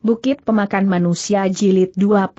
Bukit Pemakan Manusia Jilid 25.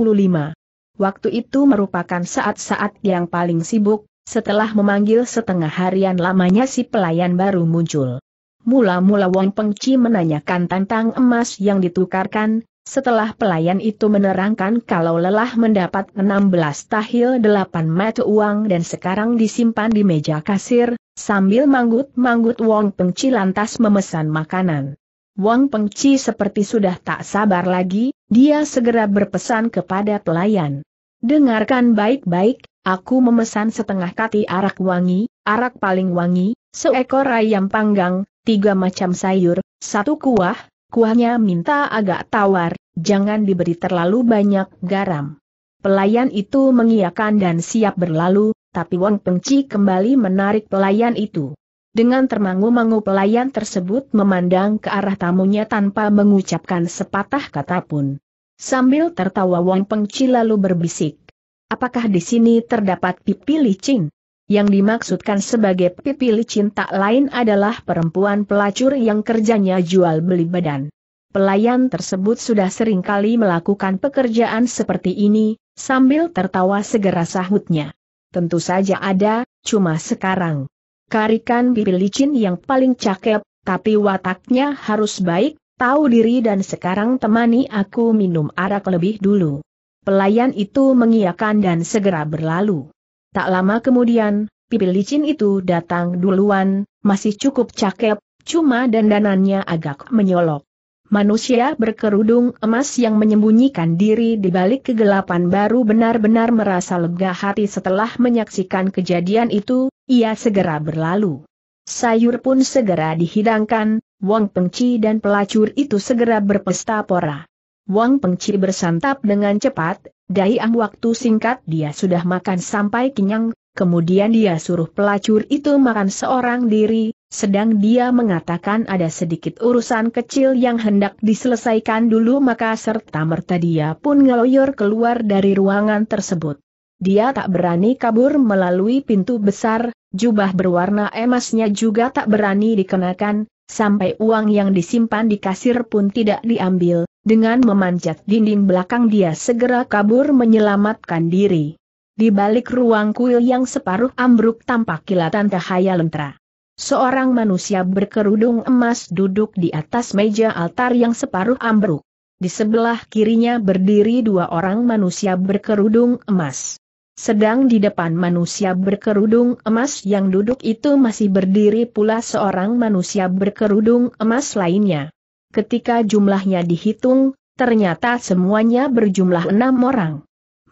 Waktu itu merupakan saat-saat yang paling sibuk, setelah memanggil setengah harian lamanya si pelayan baru muncul. Mula-mula Wong Pengci menanyakan tentang emas yang ditukarkan, setelah pelayan itu menerangkan kalau lelah mendapat 16 tahil 8 mata uang dan sekarang disimpan di meja kasir, sambil manggut-manggut Wong Pengci lantas memesan makanan. Wang Pengci seperti sudah tak sabar lagi, dia segera berpesan kepada pelayan. Dengarkan baik-baik, aku memesan setengah kati arak wangi, arak paling wangi, seekor ayam panggang, tiga macam sayur, satu kuah, kuahnya minta agak tawar, jangan diberi terlalu banyak garam. Pelayan itu mengiyakan dan siap berlalu, tapi Wang Pengci kembali menarik pelayan itu. Dengan termangu-mangu pelayan tersebut memandang ke arah tamunya tanpa mengucapkan sepatah kata pun. Sambil tertawa Wong Pengci lalu berbisik. Apakah di sini terdapat pipi licin? Yang dimaksudkan sebagai pipi licin tak lain adalah perempuan pelacur yang kerjanya jual beli badan. Pelayan tersebut sudah sering kali melakukan pekerjaan seperti ini, sambil tertawa segera sahutnya. Tentu saja ada, cuma sekarang. Karikan bibir licin yang paling cakep, tapi wataknya harus baik, tahu diri dan sekarang temani aku minum arak lebih dulu. Pelayan itu mengiyakan dan segera berlalu. Tak lama kemudian, pipil licin itu datang duluan, masih cukup cakep, cuma dandanannya agak menyolok. Manusia berkerudung emas yang menyembunyikan diri di balik kegelapan baru benar-benar merasa lega hati setelah menyaksikan kejadian itu, ia segera berlalu. Sayur pun segera dihidangkan, Wang Pengci dan pelacur itu segera berpesta pora. Wang Pengci bersantap dengan cepat, dalam waktu singkat dia sudah makan sampai kenyang, kemudian dia suruh pelacur itu makan seorang diri, sedang dia mengatakan ada sedikit urusan kecil yang hendak diselesaikan dulu maka serta merta dia pun ngeloyor keluar dari ruangan tersebut. Dia tak berani kabur melalui pintu besar, jubah berwarna emasnya juga tak berani dikenakan, sampai uang yang disimpan di kasir pun tidak diambil, dengan memanjat dinding belakang dia segera kabur menyelamatkan diri. Di balik ruang kuil yang separuh ambruk tampak kilatan cahaya lentera. Seorang manusia berkerudung emas duduk di atas meja altar yang separuh ambruk. Di sebelah kirinya berdiri dua orang manusia berkerudung emas. Sedang di depan manusia berkerudung emas yang duduk itu masih berdiri pula seorang manusia berkerudung emas lainnya. Ketika jumlahnya dihitung, ternyata semuanya berjumlah enam orang.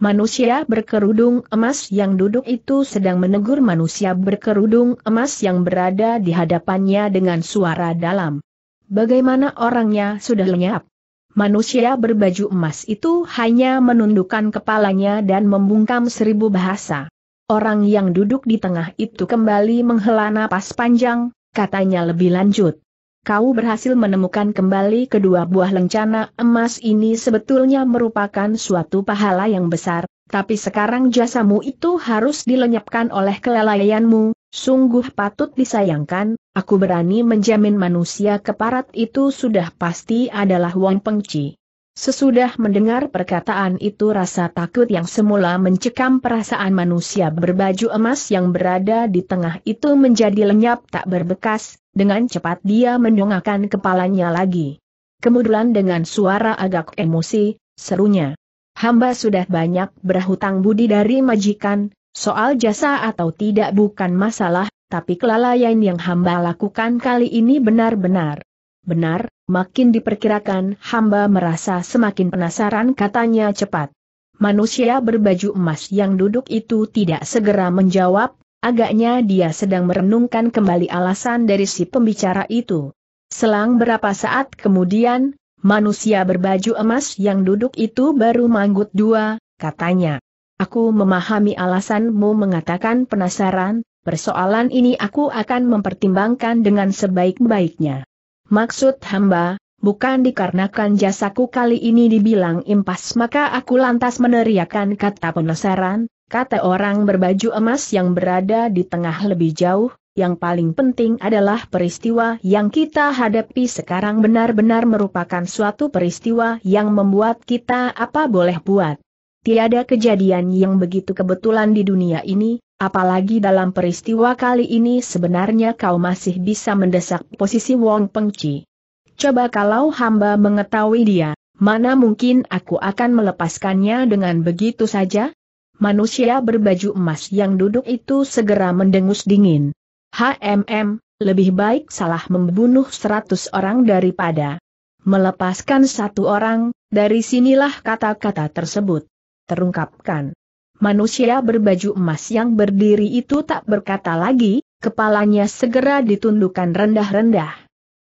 Manusia berkerudung emas yang duduk itu sedang menegur manusia berkerudung emas yang berada di hadapannya dengan suara dalam. Bagaimana orangnya sudah lenyap? manusia berbaju emas itu hanya menundukkan kepalanya dan membungkam seribu bahasa. Orang yang duduk di tengah itu kembali menghela napas panjang, katanya lebih lanjut. Kau berhasil menemukan kembali kedua buah lencana emas ini sebetulnya merupakan suatu pahala yang besar, tapi sekarang jasamu itu harus dilenyapkan oleh kelalaianmu, Sungguh patut disayangkan, aku berani menjamin manusia keparat itu sudah pasti adalah Wang Pengci. Sesudah mendengar perkataan itu rasa takut yang semula mencekam perasaan manusia berbaju emas yang berada di tengah itu menjadi lenyap tak berbekas, dengan cepat dia mendongakkan kepalanya lagi. Kemudian dengan suara agak emosi, serunya. Hamba sudah banyak berhutang budi dari majikan, Soal jasa atau tidak bukan masalah, tapi kelalaian yang hamba lakukan kali ini benar-benar. Benar, makin diperkirakan hamba merasa semakin penasaran katanya cepat. Manusia berbaju emas yang duduk itu tidak segera menjawab, agaknya dia sedang merenungkan kembali alasan dari si pembicara itu. Selang berapa saat kemudian, manusia berbaju emas yang duduk itu baru manggut dua, katanya. Aku memahami alasanmu mengatakan penasaran, persoalan ini aku akan mempertimbangkan dengan sebaik-baiknya. Maksud hamba, bukan dikarenakan jasaku kali ini dibilang impas maka aku lantas meneriakan kata penasaran, kata orang berbaju emas yang berada di tengah lebih jauh, yang paling penting adalah peristiwa yang kita hadapi sekarang benar-benar merupakan suatu peristiwa yang membuat kita apa boleh buat. Tiada kejadian yang begitu kebetulan di dunia ini, apalagi dalam peristiwa kali ini sebenarnya kau masih bisa mendesak posisi Wong Pengci. Coba kalau hamba mengetahui dia, mana mungkin aku akan melepaskannya dengan begitu saja? Manusia berbaju emas yang duduk itu segera mendengus dingin. HMM, lebih baik salah membunuh seratus orang daripada melepaskan satu orang, dari sinilah kata-kata tersebut terungkapkan. Manusia berbaju emas yang berdiri itu tak berkata lagi, kepalanya segera ditundukkan rendah-rendah.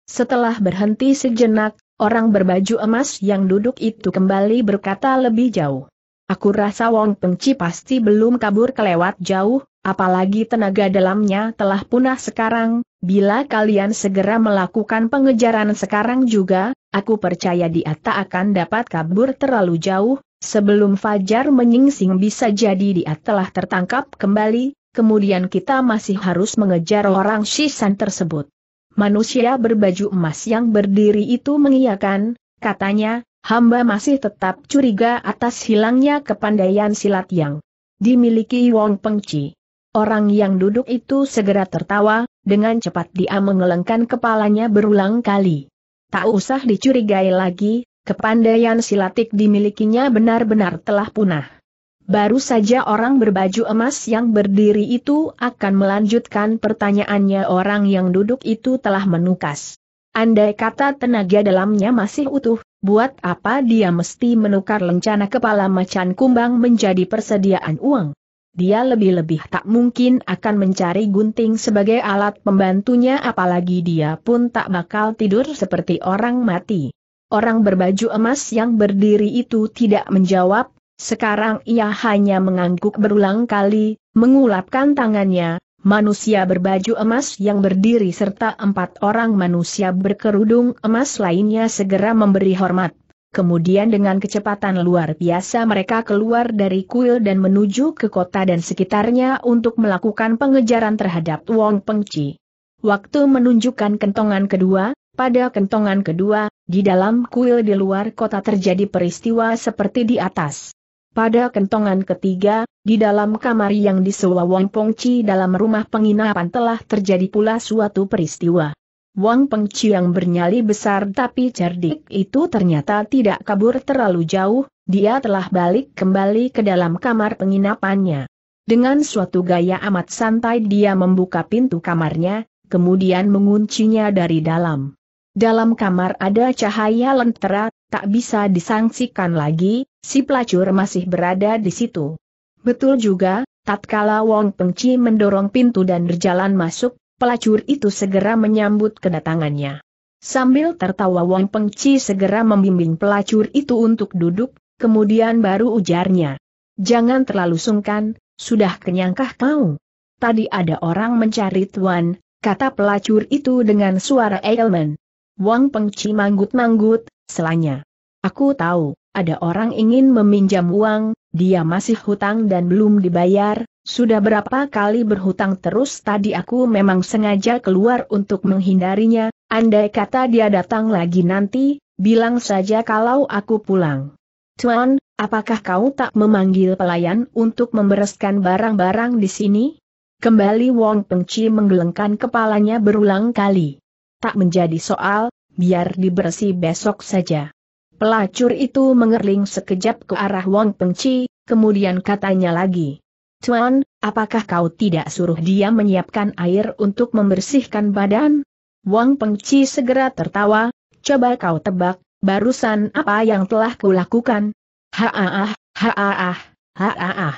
Setelah berhenti sejenak, orang berbaju emas yang duduk itu kembali berkata lebih jauh. Aku rasa Wong Pengci pasti belum kabur kelewat jauh, apalagi tenaga dalamnya telah punah sekarang, bila kalian segera melakukan pengejaran sekarang juga, aku percaya dia tak akan dapat kabur terlalu jauh, Sebelum Fajar menyingsing bisa jadi dia telah tertangkap kembali, kemudian kita masih harus mengejar orang Shisan tersebut. Manusia berbaju emas yang berdiri itu mengiyakan, katanya, hamba masih tetap curiga atas hilangnya kepandaian silat yang dimiliki Wong Pengci. Orang yang duduk itu segera tertawa, dengan cepat dia mengelengkan kepalanya berulang kali. Tak usah dicurigai lagi, kepandaian silatik dimilikinya benar-benar telah punah. Baru saja orang berbaju emas yang berdiri itu akan melanjutkan pertanyaannya orang yang duduk itu telah menukas. Andai kata tenaga dalamnya masih utuh, buat apa dia mesti menukar lencana kepala macan kumbang menjadi persediaan uang? Dia lebih-lebih tak mungkin akan mencari gunting sebagai alat pembantunya apalagi dia pun tak bakal tidur seperti orang mati. Orang berbaju emas yang berdiri itu tidak menjawab, sekarang ia hanya mengangguk berulang kali, mengulapkan tangannya, manusia berbaju emas yang berdiri serta empat orang manusia berkerudung emas lainnya segera memberi hormat. Kemudian dengan kecepatan luar biasa mereka keluar dari kuil dan menuju ke kota dan sekitarnya untuk melakukan pengejaran terhadap Wong Pengci. Waktu menunjukkan kentongan kedua, pada kentongan kedua, di dalam kuil di luar kota terjadi peristiwa seperti di atas. Pada kentongan ketiga, di dalam kamar yang disewa Wang Pengci dalam rumah penginapan telah terjadi pula suatu peristiwa. Wang Pengci yang bernyali besar tapi cerdik itu ternyata tidak kabur terlalu jauh, dia telah balik kembali ke dalam kamar penginapannya. Dengan suatu gaya amat santai dia membuka pintu kamarnya, kemudian menguncinya dari dalam. Dalam kamar ada cahaya lentera, tak bisa disangsikan lagi, si pelacur masih berada di situ. Betul juga, tatkala Wong Pengci mendorong pintu dan berjalan masuk, pelacur itu segera menyambut kedatangannya. Sambil tertawa Wong Pengci segera membimbing pelacur itu untuk duduk, kemudian baru ujarnya. Jangan terlalu sungkan, sudah kenyangkah kau? Tadi ada orang mencari tuan, kata pelacur itu dengan suara elemen. Wang Pengci manggut-manggut, selanya. Aku tahu, ada orang ingin meminjam uang, dia masih hutang dan belum dibayar, sudah berapa kali berhutang terus tadi aku memang sengaja keluar untuk menghindarinya, andai kata dia datang lagi nanti, bilang saja kalau aku pulang. Tuan, apakah kau tak memanggil pelayan untuk membereskan barang-barang di sini? Kembali Wong Pengci menggelengkan kepalanya berulang kali tak menjadi soal, biar dibersih besok saja. Pelacur itu mengerling sekejap ke arah Wong Pengci, kemudian katanya lagi. Tuan, apakah kau tidak suruh dia menyiapkan air untuk membersihkan badan? Wang Pengci segera tertawa, coba kau tebak, barusan apa yang telah kulakukan? Haaah, haaah, haaah.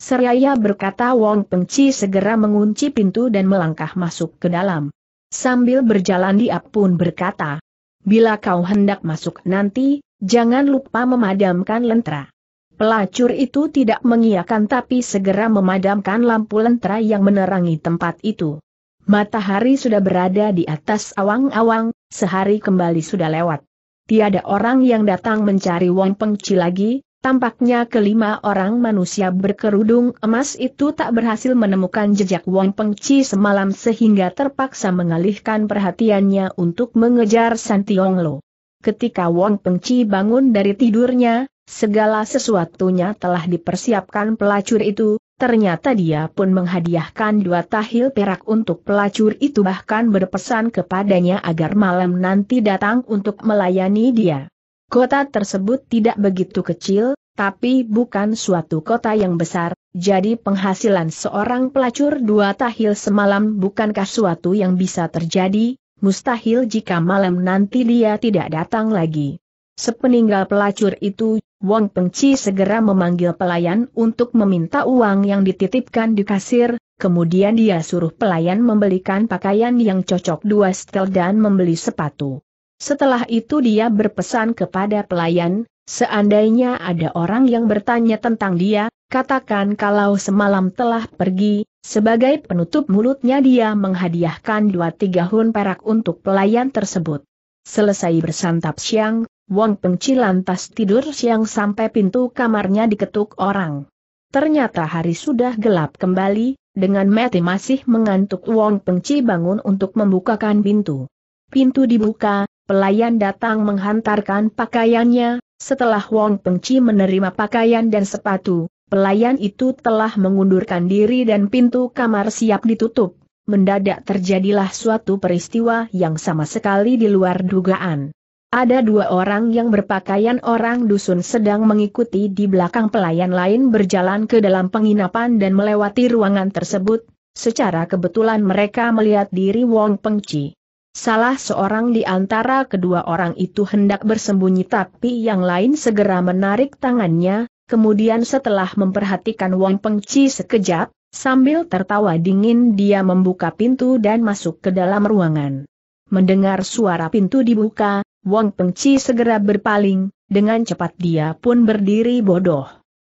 Seraya berkata Wang Pengci segera mengunci pintu dan melangkah masuk ke dalam. Sambil berjalan dia pun berkata, Bila kau hendak masuk nanti, jangan lupa memadamkan lentera. Pelacur itu tidak mengiakan tapi segera memadamkan lampu lentera yang menerangi tempat itu. Matahari sudah berada di atas awang-awang, sehari kembali sudah lewat. Tiada orang yang datang mencari Wong Pengci lagi, Tampaknya kelima orang manusia berkerudung emas itu tak berhasil menemukan jejak Wong Pengci semalam sehingga terpaksa mengalihkan perhatiannya untuk mengejar Santiong Lo. Ketika Wong Pengci bangun dari tidurnya, segala sesuatunya telah dipersiapkan pelacur itu, ternyata dia pun menghadiahkan dua tahil perak untuk pelacur itu bahkan berpesan kepadanya agar malam nanti datang untuk melayani dia. Kota tersebut tidak begitu kecil, tapi bukan suatu kota yang besar, jadi penghasilan seorang pelacur dua tahil semalam bukankah suatu yang bisa terjadi, mustahil jika malam nanti dia tidak datang lagi. Sepeninggal pelacur itu, Wang Pengci segera memanggil pelayan untuk meminta uang yang dititipkan di kasir, kemudian dia suruh pelayan membelikan pakaian yang cocok dua setel dan membeli sepatu. Setelah itu dia berpesan kepada pelayan, seandainya ada orang yang bertanya tentang dia, katakan kalau semalam telah pergi, sebagai penutup mulutnya dia menghadiahkan dua tiga hun perak untuk pelayan tersebut. Selesai bersantap siang, Wong Pengci lantas tidur siang sampai pintu kamarnya diketuk orang. Ternyata hari sudah gelap kembali, dengan mati masih mengantuk Wong Pengci bangun untuk membukakan pintu. Pintu dibuka, pelayan datang menghantarkan pakaiannya, setelah Wong Peng Pengci menerima pakaian dan sepatu, pelayan itu telah mengundurkan diri dan pintu kamar siap ditutup. Mendadak terjadilah suatu peristiwa yang sama sekali di luar dugaan. Ada dua orang yang berpakaian orang dusun sedang mengikuti di belakang pelayan lain berjalan ke dalam penginapan dan melewati ruangan tersebut, secara kebetulan mereka melihat diri Wong Peng Pengci. Salah seorang di antara kedua orang itu hendak bersembunyi tapi yang lain segera menarik tangannya, kemudian setelah memperhatikan Wang Pengci sekejap, sambil tertawa dingin dia membuka pintu dan masuk ke dalam ruangan. Mendengar suara pintu dibuka, Wang Pengci segera berpaling, dengan cepat dia pun berdiri bodoh.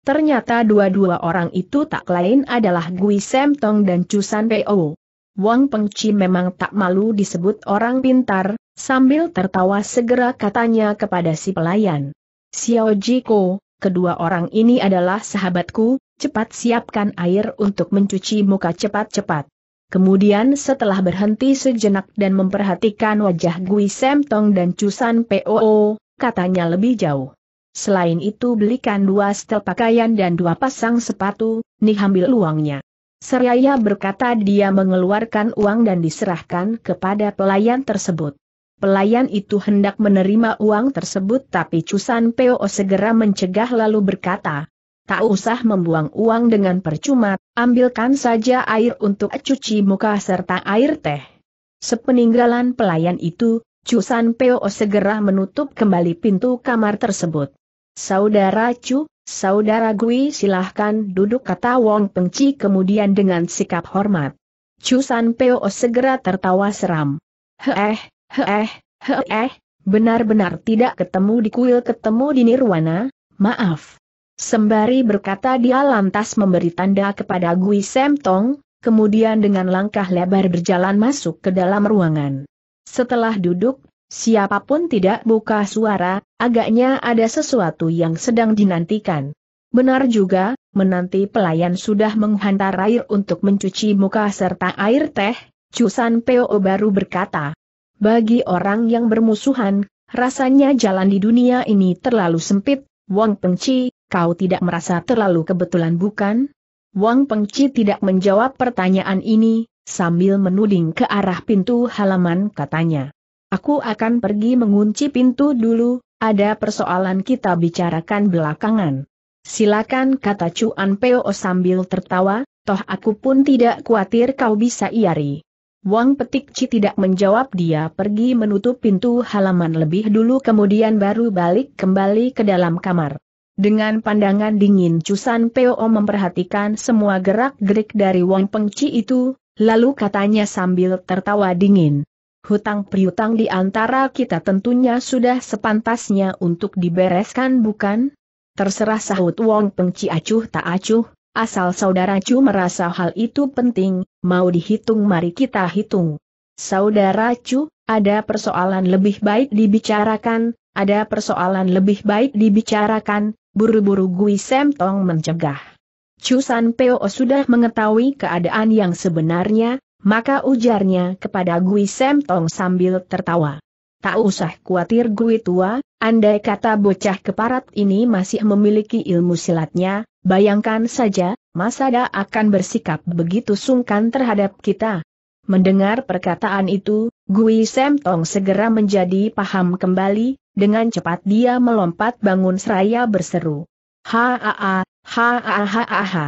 Ternyata dua-dua orang itu tak lain adalah Gui Tong dan Chu San Peo. Oh. Wang Pengci memang tak malu disebut orang pintar, sambil tertawa segera katanya kepada si pelayan. Xiao Jiko, kedua orang ini adalah sahabatku, cepat siapkan air untuk mencuci muka cepat-cepat. Kemudian setelah berhenti sejenak dan memperhatikan wajah Gui Semtong dan Cusan POO, katanya lebih jauh. Selain itu belikan dua setel pakaian dan dua pasang sepatu, nih ambil uangnya. Seraya berkata dia mengeluarkan uang dan diserahkan kepada pelayan tersebut. Pelayan itu hendak menerima uang tersebut tapi Cusan Peo segera mencegah lalu berkata, Tak usah membuang uang dengan percuma, ambilkan saja air untuk cuci muka serta air teh. Sepeninggalan pelayan itu, Cusan Peo segera menutup kembali pintu kamar tersebut. Saudara Cu, Saudara Gui silahkan duduk kata Wong Pengci kemudian dengan sikap hormat. Chusan Peo segera tertawa seram. Heeh, heeh, heeh, benar-benar tidak ketemu di kuil ketemu di Nirwana, maaf. Sembari berkata dia lantas memberi tanda kepada Gui Semtong, kemudian dengan langkah lebar berjalan masuk ke dalam ruangan. Setelah duduk Siapapun tidak buka suara, agaknya ada sesuatu yang sedang dinantikan. Benar juga, menanti pelayan sudah menghantar air untuk mencuci muka serta air teh, Cusan Peo baru berkata. Bagi orang yang bermusuhan, rasanya jalan di dunia ini terlalu sempit, Wang Pengci, kau tidak merasa terlalu kebetulan bukan? Wang Pengci tidak menjawab pertanyaan ini, sambil menuding ke arah pintu halaman katanya. Aku akan pergi mengunci pintu dulu, ada persoalan kita bicarakan belakangan. Silakan kata Cuan Peo sambil tertawa, toh aku pun tidak khawatir kau bisa iari. Wang Petik Ci tidak menjawab dia pergi menutup pintu halaman lebih dulu kemudian baru balik kembali ke dalam kamar. Dengan pandangan dingin Cusan Peo memperhatikan semua gerak-gerik dari Wang Peng Ci itu, lalu katanya sambil tertawa dingin. Hutang priutang di antara kita tentunya sudah sepantasnya untuk dibereskan bukan? Terserah sahut Wong Pengci acuh tak acuh, asal saudara Cu merasa hal itu penting, mau dihitung mari kita hitung. Saudara Cu, ada persoalan lebih baik dibicarakan, ada persoalan lebih baik dibicarakan, buru-buru Gui Semtong mencegah. Chu San Peo sudah mengetahui keadaan yang sebenarnya, maka ujarnya kepada Gui Sem Tong sambil tertawa. Tak usah khawatir Gui tua, andai kata bocah keparat ini masih memiliki ilmu silatnya, bayangkan saja, Masada akan bersikap begitu sungkan terhadap kita. Mendengar perkataan itu, Gui Sem Tong segera menjadi paham kembali, dengan cepat dia melompat bangun seraya berseru. Ha ha ha, ha ha ha ha ha.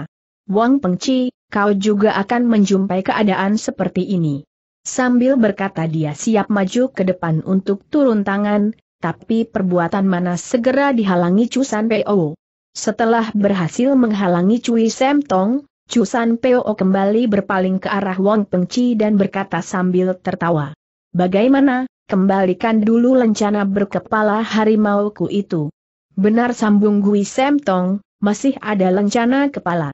Wang Pengci, kau juga akan menjumpai keadaan seperti ini. Sambil berkata dia siap maju ke depan untuk turun tangan, tapi perbuatan mana segera dihalangi Cusan Peo. Setelah berhasil menghalangi Cui Sam Tong, Cusan Peo kembali berpaling ke arah Wong Pengci dan berkata sambil tertawa. Bagaimana, kembalikan dulu lencana berkepala harimauku itu. Benar sambung Gui Sam Tong, masih ada lencana kepala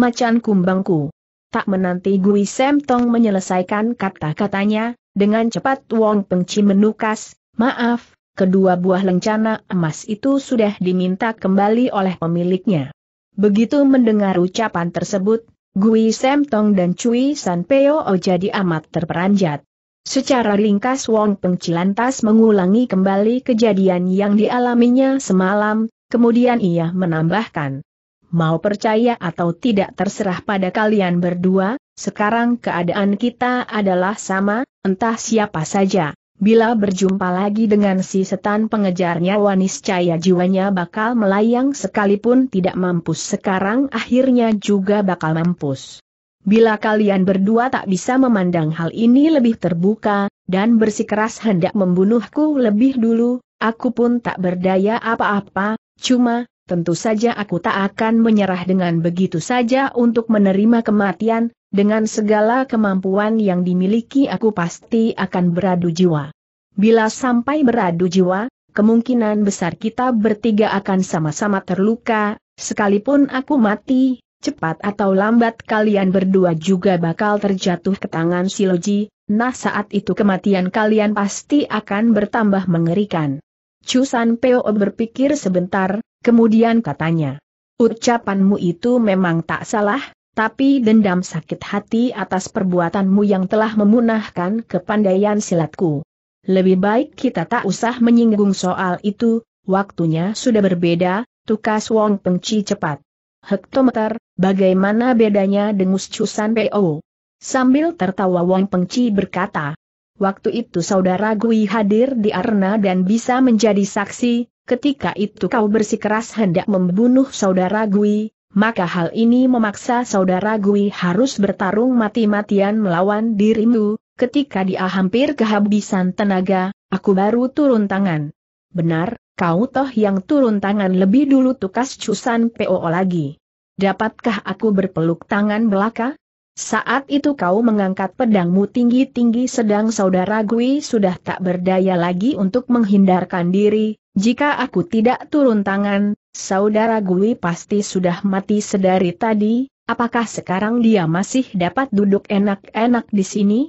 macan kumbangku. Tak menanti Gui Sem Tong menyelesaikan kata-katanya, dengan cepat Wong Pengci menukas, maaf, kedua buah lencana emas itu sudah diminta kembali oleh pemiliknya. Begitu mendengar ucapan tersebut, Gui Sem Tong dan Cui San Peo oh jadi amat terperanjat. Secara ringkas Wong Pengci lantas mengulangi kembali kejadian yang dialaminya semalam, kemudian ia menambahkan mau percaya atau tidak terserah pada kalian berdua, sekarang keadaan kita adalah sama, entah siapa saja. Bila berjumpa lagi dengan si setan pengejarnya wanis caya jiwanya bakal melayang sekalipun tidak mampus sekarang akhirnya juga bakal mampus. Bila kalian berdua tak bisa memandang hal ini lebih terbuka, dan bersikeras hendak membunuhku lebih dulu, aku pun tak berdaya apa-apa, cuma, tentu saja aku tak akan menyerah dengan begitu saja untuk menerima kematian, dengan segala kemampuan yang dimiliki aku pasti akan beradu jiwa. Bila sampai beradu jiwa, kemungkinan besar kita bertiga akan sama-sama terluka, sekalipun aku mati, cepat atau lambat kalian berdua juga bakal terjatuh ke tangan Siloji, nah saat itu kematian kalian pasti akan bertambah mengerikan. Chu San Peo berpikir sebentar, Kemudian katanya, ucapanmu itu memang tak salah, tapi dendam sakit hati atas perbuatanmu yang telah memunahkan kepandaian silatku. Lebih baik kita tak usah menyinggung soal itu, waktunya sudah berbeda, tukas Wong Pengci cepat. Hektometer, bagaimana bedanya dengus cusan PO? Oh? Sambil tertawa Wong Pengci berkata, Waktu itu saudara Gui hadir di arena dan bisa menjadi saksi, ketika itu kau bersikeras hendak membunuh saudara Gui, maka hal ini memaksa saudara Gui harus bertarung mati-matian melawan dirimu, ketika dia hampir kehabisan tenaga, aku baru turun tangan. Benar, kau toh yang turun tangan lebih dulu tukas cusan PO lagi. Dapatkah aku berpeluk tangan belaka? Saat itu kau mengangkat pedangmu tinggi-tinggi sedang saudara Gui sudah tak berdaya lagi untuk menghindarkan diri, jika aku tidak turun tangan, saudara Gui pasti sudah mati sedari tadi, apakah sekarang dia masih dapat duduk enak-enak di sini?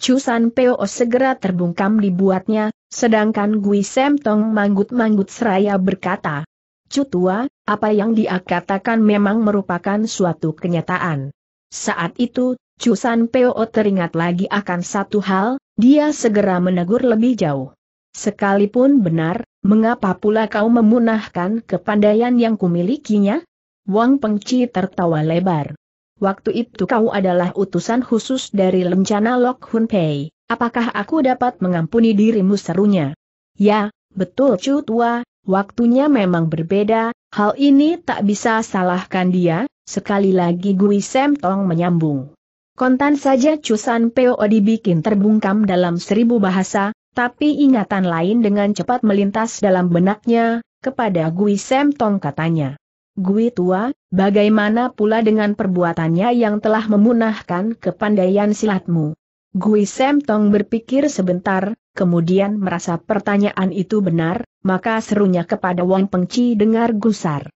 Cusan Peo segera terbungkam dibuatnya, sedangkan Gui Semtong manggut-manggut seraya berkata, Cutua, apa yang dia katakan memang merupakan suatu kenyataan. Saat itu, Cusan Peo teringat lagi akan satu hal, dia segera menegur lebih jauh. Sekalipun benar, Mengapa pula kau memunahkan kepandaian yang kumilikinya? Wang Pengci tertawa lebar. Waktu itu kau adalah utusan khusus dari lencana Lok Hun Pei, apakah aku dapat mengampuni dirimu serunya? Ya, betul cu tua, waktunya memang berbeda, hal ini tak bisa salahkan dia, sekali lagi Gui Sem Tong menyambung. Kontan saja Cusan Peo dibikin terbungkam dalam seribu bahasa, tapi ingatan lain dengan cepat melintas dalam benaknya, kepada Gui Sem Tong katanya. Gui tua, bagaimana pula dengan perbuatannya yang telah memunahkan kepandaian silatmu? Gui Sem Tong berpikir sebentar, kemudian merasa pertanyaan itu benar, maka serunya kepada Wang Pengci dengar gusar.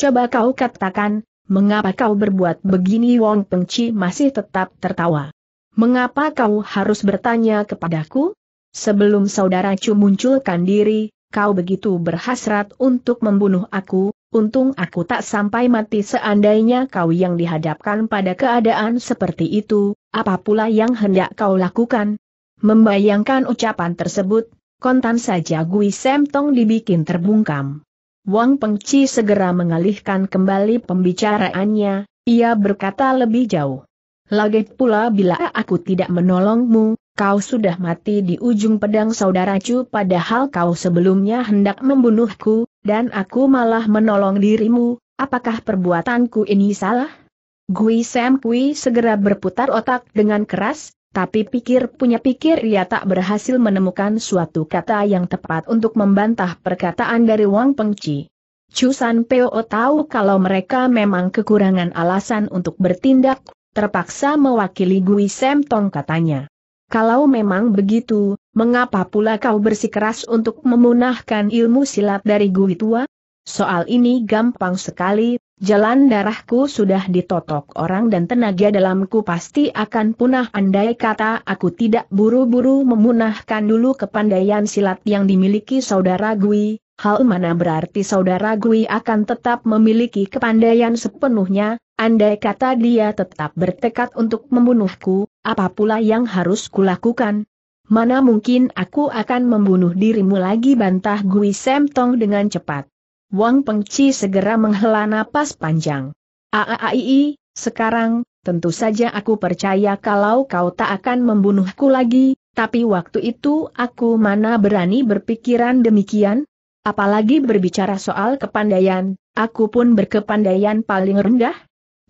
Coba kau katakan, mengapa kau berbuat begini Wang Pengci masih tetap tertawa. Mengapa kau harus bertanya kepadaku? Sebelum saudara Chu munculkan diri, kau begitu berhasrat untuk membunuh aku, untung aku tak sampai mati seandainya kau yang dihadapkan pada keadaan seperti itu, apa pula yang hendak kau lakukan? Membayangkan ucapan tersebut, kontan saja Gui Semtong dibikin terbungkam. Wang Pengci segera mengalihkan kembali pembicaraannya, ia berkata lebih jauh. Lagi pula bila aku tidak menolongmu, Kau sudah mati di ujung pedang saudara Chu padahal kau sebelumnya hendak membunuhku, dan aku malah menolong dirimu, apakah perbuatanku ini salah? Gui Sam Kui segera berputar otak dengan keras, tapi pikir punya pikir ia tak berhasil menemukan suatu kata yang tepat untuk membantah perkataan dari Wang Pengci. Chusan Peo tahu kalau mereka memang kekurangan alasan untuk bertindak, terpaksa mewakili Gui Sam Tong katanya. Kalau memang begitu, mengapa pula kau bersikeras untuk memunahkan ilmu silat dari Gui Tua? Soal ini gampang sekali, jalan darahku sudah ditotok orang dan tenaga dalamku pasti akan punah andai kata aku tidak buru-buru memunahkan dulu kepandaian silat yang dimiliki saudara Gui, hal mana berarti saudara Gui akan tetap memiliki kepandaian sepenuhnya, Andai kata dia tetap bertekad untuk membunuhku, apa pula yang harus kulakukan? Mana mungkin aku akan membunuh dirimu lagi bantah Gui Semtong dengan cepat. Wang Pengci segera menghela napas panjang. Aaii, sekarang, tentu saja aku percaya kalau kau tak akan membunuhku lagi, tapi waktu itu aku mana berani berpikiran demikian? Apalagi berbicara soal kepandaian, aku pun berkepandaian paling rendah,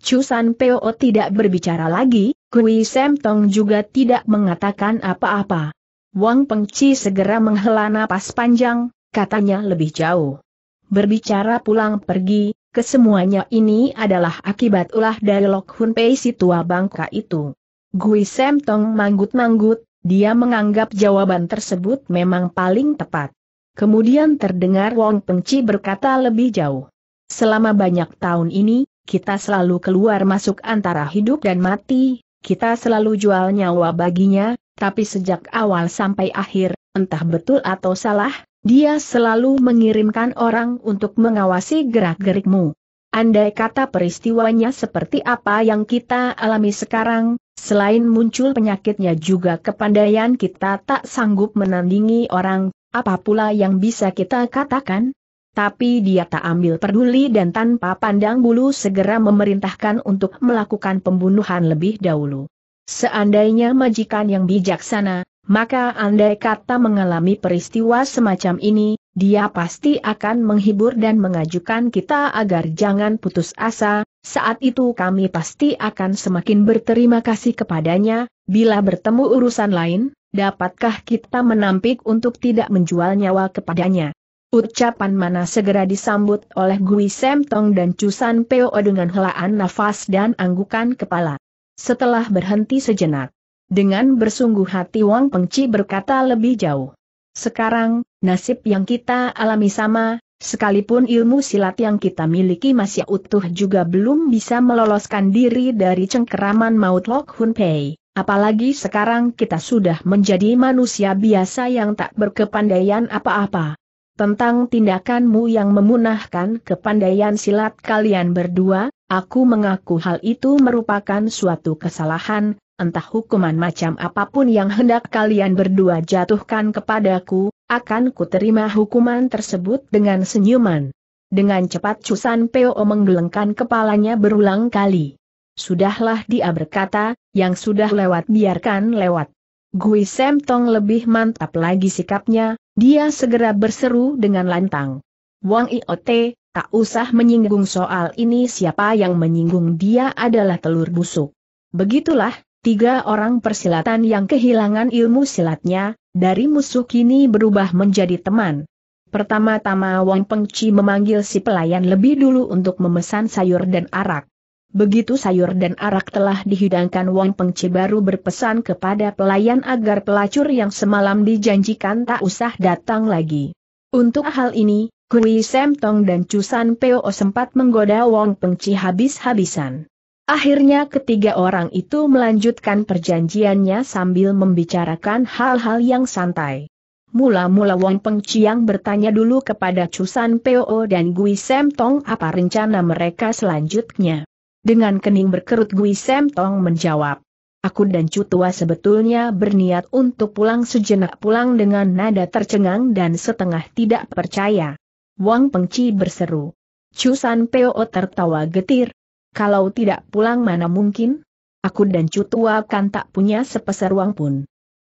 Chusan Peo tidak berbicara lagi, Kui Sem Tong juga tidak mengatakan apa-apa. Wang Pengci segera menghela napas panjang, katanya lebih jauh. Berbicara pulang pergi, kesemuanya ini adalah akibat ulah dari Lok Hun Pei si tua bangka itu. Gui Sem Tong manggut-manggut, dia menganggap jawaban tersebut memang paling tepat. Kemudian terdengar Wang Pengci berkata lebih jauh. Selama banyak tahun ini, kita selalu keluar masuk antara hidup dan mati, kita selalu jual nyawa baginya, tapi sejak awal sampai akhir, entah betul atau salah, dia selalu mengirimkan orang untuk mengawasi gerak-gerikmu. Andai kata peristiwanya seperti apa yang kita alami sekarang, selain muncul penyakitnya juga kepandaian kita tak sanggup menandingi orang, apa pula yang bisa kita katakan? tapi dia tak ambil peduli dan tanpa pandang bulu segera memerintahkan untuk melakukan pembunuhan lebih dahulu. Seandainya majikan yang bijaksana, maka andai kata mengalami peristiwa semacam ini, dia pasti akan menghibur dan mengajukan kita agar jangan putus asa, saat itu kami pasti akan semakin berterima kasih kepadanya, bila bertemu urusan lain, dapatkah kita menampik untuk tidak menjual nyawa kepadanya. Ucapan mana segera disambut oleh Gui Sem Tong dan Cusan Peo dengan helaan nafas dan anggukan kepala. Setelah berhenti sejenak, dengan bersungguh hati Wang Pengci berkata lebih jauh. Sekarang, nasib yang kita alami sama, sekalipun ilmu silat yang kita miliki masih utuh juga belum bisa meloloskan diri dari cengkeraman maut Lok Hun Pei. Apalagi sekarang kita sudah menjadi manusia biasa yang tak berkepandaian apa-apa. Tentang tindakanmu yang memunahkan kepandaian silat kalian berdua, aku mengaku hal itu merupakan suatu kesalahan, entah hukuman macam apapun yang hendak kalian berdua jatuhkan kepadaku, akan kuterima hukuman tersebut dengan senyuman. Dengan cepat Cusan Peo menggelengkan kepalanya berulang kali. Sudahlah dia berkata, yang sudah lewat biarkan lewat. Gui Semtong lebih mantap lagi sikapnya, dia segera berseru dengan lantang. Wang Iote, tak usah menyinggung soal ini siapa yang menyinggung dia adalah telur busuk. Begitulah, tiga orang persilatan yang kehilangan ilmu silatnya, dari musuh kini berubah menjadi teman. Pertama-tama Wang Pengci memanggil si pelayan lebih dulu untuk memesan sayur dan arak. Begitu sayur dan arak telah dihidangkan Wang Pengce baru berpesan kepada pelayan agar pelacur yang semalam dijanjikan tak usah datang lagi. Untuk hal ini, Kui Sem Tong dan Cusan Peo sempat menggoda Wang Pengci habis-habisan. Akhirnya ketiga orang itu melanjutkan perjanjiannya sambil membicarakan hal-hal yang santai. Mula-mula Wang Pengci yang bertanya dulu kepada Cusan Peo dan Gui Sem Tong apa rencana mereka selanjutnya. Dengan kening berkerut Gui Sam Tong menjawab. Aku dan Cutua sebetulnya berniat untuk pulang sejenak pulang dengan nada tercengang dan setengah tidak percaya. Wang Pengci berseru. Cusan Peo tertawa getir. Kalau tidak pulang mana mungkin? Aku dan Cutua kan tak punya sepeser uang pun.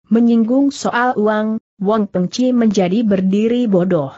Menyinggung soal uang, Wang Pengci menjadi berdiri bodoh.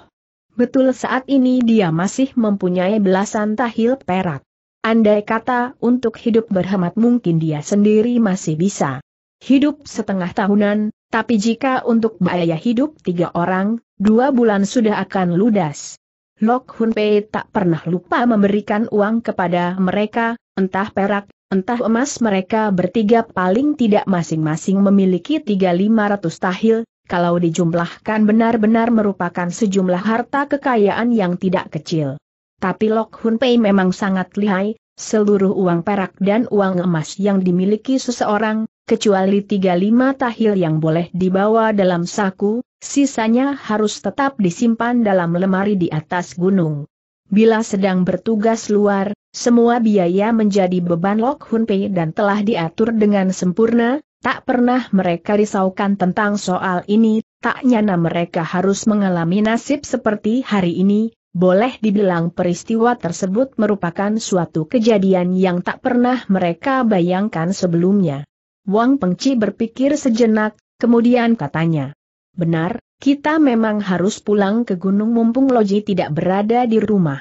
Betul saat ini dia masih mempunyai belasan tahil perak. Andai kata untuk hidup berhemat mungkin dia sendiri masih bisa hidup setengah tahunan, tapi jika untuk biaya hidup tiga orang, dua bulan sudah akan ludas. Lok Hun Pei tak pernah lupa memberikan uang kepada mereka, entah perak, entah emas mereka bertiga paling tidak masing-masing memiliki 3500 tahil, kalau dijumlahkan benar-benar merupakan sejumlah harta kekayaan yang tidak kecil. Tapi Lok Hun Pei memang sangat lihai, seluruh uang perak dan uang emas yang dimiliki seseorang, kecuali 35 tahil yang boleh dibawa dalam saku, sisanya harus tetap disimpan dalam lemari di atas gunung. Bila sedang bertugas luar, semua biaya menjadi beban Lok Hun Pei dan telah diatur dengan sempurna, tak pernah mereka risaukan tentang soal ini, tak nyana mereka harus mengalami nasib seperti hari ini, boleh dibilang peristiwa tersebut merupakan suatu kejadian yang tak pernah mereka bayangkan sebelumnya. Wang Pengci berpikir sejenak, kemudian katanya, Benar, kita memang harus pulang ke gunung mumpung Loji tidak berada di rumah.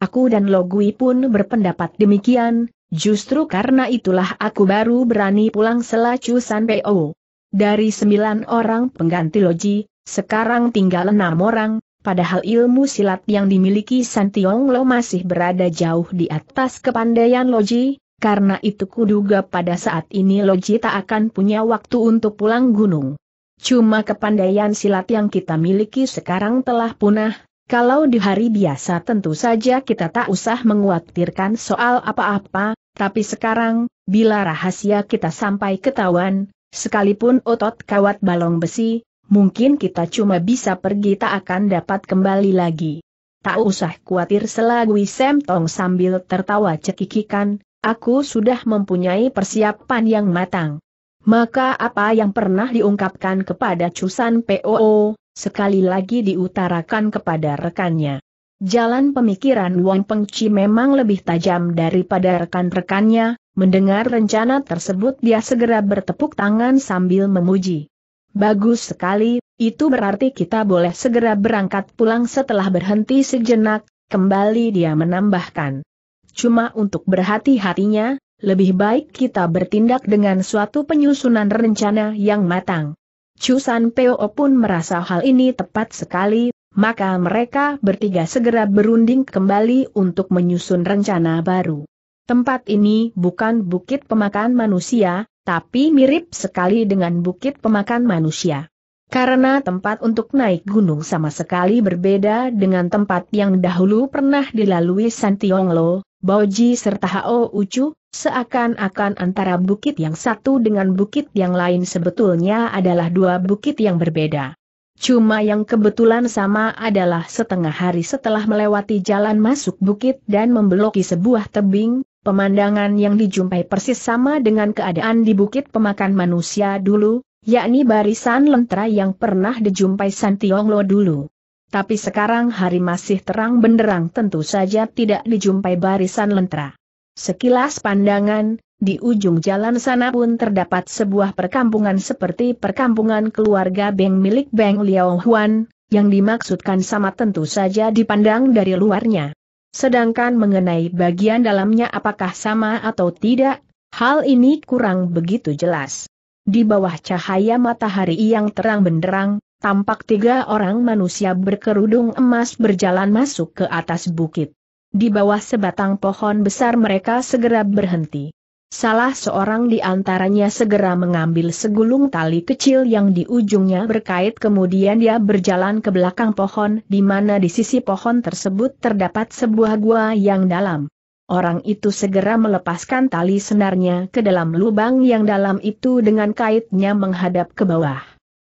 Aku dan Logui pun berpendapat demikian, justru karena itulah aku baru berani pulang selacu Sanpeo. Dari sembilan orang pengganti Loji, sekarang tinggal enam orang, Padahal ilmu silat yang dimiliki San Tiong Lo masih berada jauh di atas kepandaian Loji, karena itu kuduga pada saat ini Loji tak akan punya waktu untuk pulang gunung. Cuma kepandaian silat yang kita miliki sekarang telah punah, kalau di hari biasa tentu saja kita tak usah menguatirkan soal apa-apa, tapi sekarang, bila rahasia kita sampai ketahuan, sekalipun otot kawat balong besi, mungkin kita cuma bisa pergi tak akan dapat kembali lagi. Tak usah khawatir Sam Tong sambil tertawa cekikikan, aku sudah mempunyai persiapan yang matang. Maka apa yang pernah diungkapkan kepada Cusan POO, sekali lagi diutarakan kepada rekannya. Jalan pemikiran Wang Chi memang lebih tajam daripada rekan-rekannya, mendengar rencana tersebut dia segera bertepuk tangan sambil memuji. Bagus sekali, itu berarti kita boleh segera berangkat pulang setelah berhenti sejenak, kembali dia menambahkan. Cuma untuk berhati-hatinya, lebih baik kita bertindak dengan suatu penyusunan rencana yang matang. Chusan Peo pun merasa hal ini tepat sekali, maka mereka bertiga segera berunding kembali untuk menyusun rencana baru. Tempat ini bukan bukit pemakan manusia, tapi mirip sekali dengan bukit pemakan manusia. Karena tempat untuk naik gunung sama sekali berbeda dengan tempat yang dahulu pernah dilalui Tionglo, Boji serta Hao Ucu, seakan-akan antara bukit yang satu dengan bukit yang lain sebetulnya adalah dua bukit yang berbeda. Cuma yang kebetulan sama adalah setengah hari setelah melewati jalan masuk bukit dan membeloki sebuah tebing, Pemandangan yang dijumpai persis sama dengan keadaan di bukit pemakan manusia dulu, yakni barisan lentera yang pernah dijumpai San Tionglo dulu. Tapi sekarang hari masih terang benderang tentu saja tidak dijumpai barisan lentera. Sekilas pandangan, di ujung jalan sana pun terdapat sebuah perkampungan seperti perkampungan keluarga Beng milik Beng Liao Huan, yang dimaksudkan sama tentu saja dipandang dari luarnya. Sedangkan mengenai bagian dalamnya apakah sama atau tidak, hal ini kurang begitu jelas. Di bawah cahaya matahari yang terang benderang, tampak tiga orang manusia berkerudung emas berjalan masuk ke atas bukit. Di bawah sebatang pohon besar mereka segera berhenti. Salah seorang di antaranya segera mengambil segulung tali kecil yang di ujungnya berkait kemudian dia berjalan ke belakang pohon di mana di sisi pohon tersebut terdapat sebuah gua yang dalam. Orang itu segera melepaskan tali senarnya ke dalam lubang yang dalam itu dengan kaitnya menghadap ke bawah.